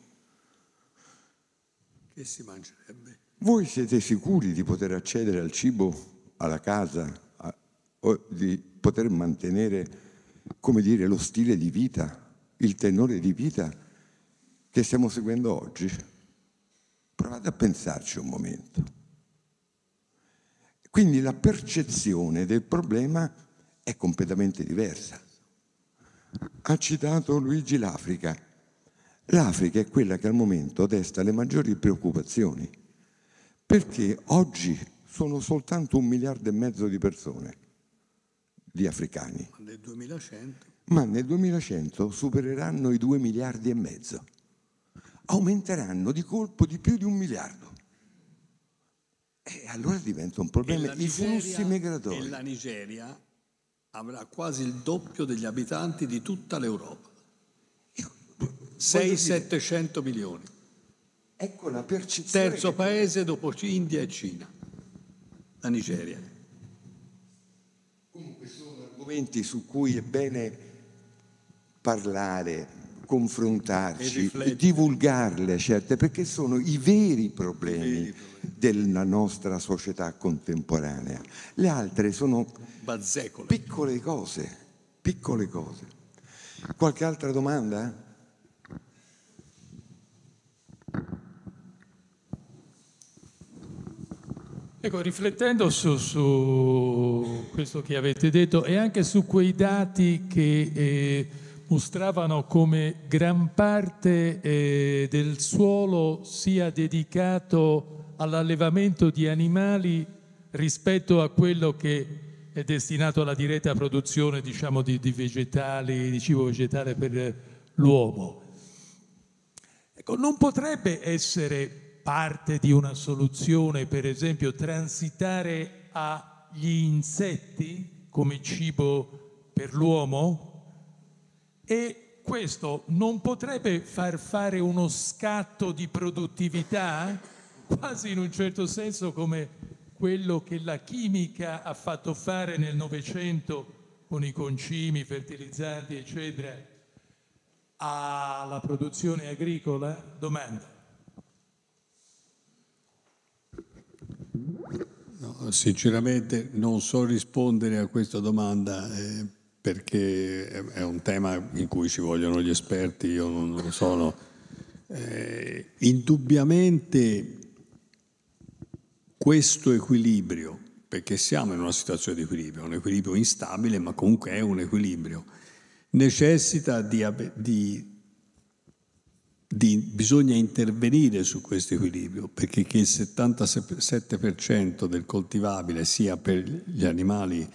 che si mangerebbe? Voi siete sicuri di poter accedere al cibo, alla casa, a, di poter mantenere, come dire, lo stile di vita, il tenore di vita che stiamo seguendo oggi, provate a pensarci un momento. Quindi la percezione del problema è completamente diversa. Ha citato Luigi l'Africa. L'Africa è quella che al momento desta le maggiori preoccupazioni, perché oggi sono soltanto un miliardo e mezzo di persone, di africani. Ma nel 2100? Ma nel 2100 supereranno i due miliardi e mezzo aumenteranno di colpo di più di un miliardo. E allora diventa un problema i flussi migratori. E la Nigeria avrà quasi il doppio degli abitanti di tutta l'Europa. 6-700 ecco, milioni. Ecco la percezione. Terzo paese dopo India e Cina, la Nigeria. Comunque sono argomenti su cui è bene parlare, confrontarci, e divulgarle, certe, perché sono i veri problemi, I veri della nostra società contemporanea. Le altre sono Bazzecole. piccole cose, piccole cose. Qualche altra domanda? Ecco, riflettendo su, su, questo che avete detto e anche su quei dati che eh, mostravano come gran parte eh, del suolo sia dedicato all'allevamento di animali rispetto a quello che è destinato alla diretta produzione diciamo, di, di, vegetali, di cibo vegetale per l'uomo. Ecco, non potrebbe essere parte di una soluzione, per esempio, transitare agli insetti come cibo per l'uomo? E questo non potrebbe far fare uno scatto di produttività, quasi in un certo senso come quello che la chimica ha fatto fare nel Novecento con i concimi, fertilizzanti, eccetera, alla produzione agricola? Domanda. No, sinceramente non so rispondere a questa domanda. Eh perché è un tema in cui ci vogliono gli esperti, io non lo sono. Eh, indubbiamente questo equilibrio, perché siamo in una situazione di equilibrio, un equilibrio instabile, ma comunque è un equilibrio, necessita di, di, di bisogna intervenire su questo equilibrio, perché che il 77% del coltivabile sia per gli animali,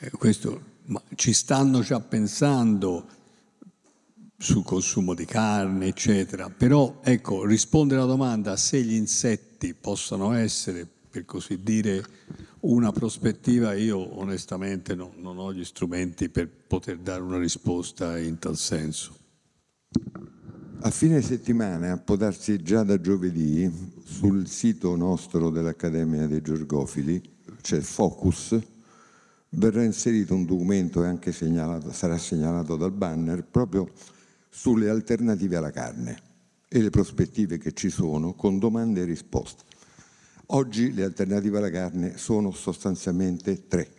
eh, questo ma ci stanno già pensando sul consumo di carne, eccetera. Però ecco, rispondere alla domanda se gli insetti possano essere, per così dire, una prospettiva, io onestamente no, non ho gli strumenti per poter dare una risposta in tal senso. A fine settimana, può darsi già da giovedì, sul sito nostro dell'Accademia dei Giorgofili c'è Focus, verrà inserito un documento e anche segnalato, sarà segnalato dal banner proprio sulle alternative alla carne e le prospettive che ci sono con domande e risposte. Oggi le alternative alla carne sono sostanzialmente tre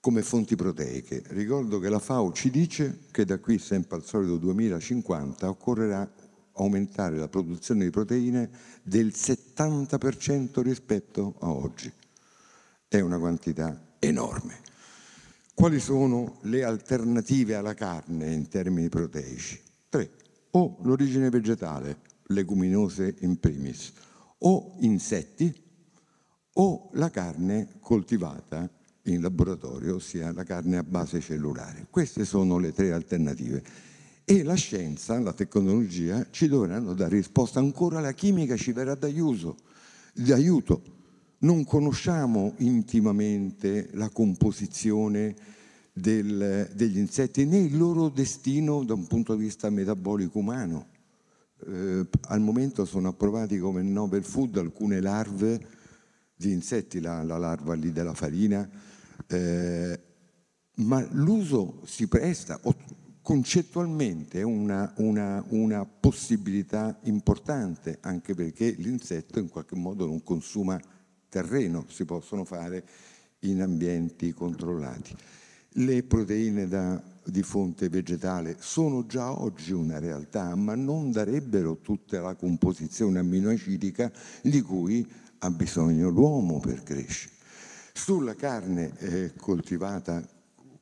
come fonti proteiche. Ricordo che la FAO ci dice che da qui sempre al solito 2050 occorrerà aumentare la produzione di proteine del 70% rispetto a oggi. È una quantità enorme. Quali sono le alternative alla carne in termini proteici? Tre. O l'origine vegetale, leguminose in primis, o insetti, o la carne coltivata in laboratorio, ossia la carne a base cellulare. Queste sono le tre alternative. E la scienza, la tecnologia ci dovranno dare risposta, ancora la chimica ci verrà d'aiuto, non conosciamo intimamente la composizione del, degli insetti né il loro destino da un punto di vista metabolico umano. Eh, al momento sono approvati come Nobel Food alcune larve di insetti, la, la larva lì della farina, eh, ma l'uso si presta, concettualmente è una, una, una, possibilità importante, anche perché l'insetto in qualche modo non consuma terreno, si possono fare in ambienti controllati. Le proteine da, di fonte vegetale sono già oggi una realtà, ma non darebbero tutta la composizione amminoacidica di cui ha bisogno l'uomo per crescere. Sulla carne eh, coltivata,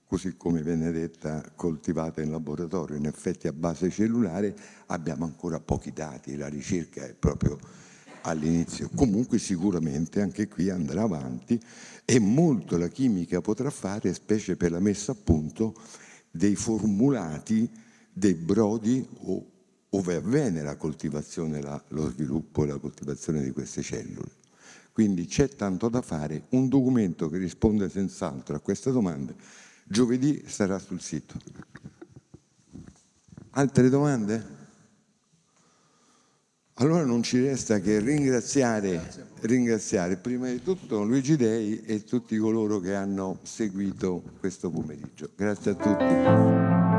così come viene detta, coltivata in laboratorio, in effetti a base cellulare, abbiamo ancora pochi dati, la ricerca è proprio all'inizio. Comunque sicuramente anche qui andrà avanti e molto la chimica potrà fare, specie per la messa a punto dei formulati, dei brodi o ove avviene la coltivazione, la, lo sviluppo e la coltivazione di queste cellule. Quindi c'è tanto da fare, un documento che risponde senz'altro a queste domande giovedì sarà sul sito. Altre domande? Allora non ci resta che ringraziare, ringraziare prima di tutto Luigi Dei e tutti coloro che hanno seguito questo pomeriggio. Grazie a tutti.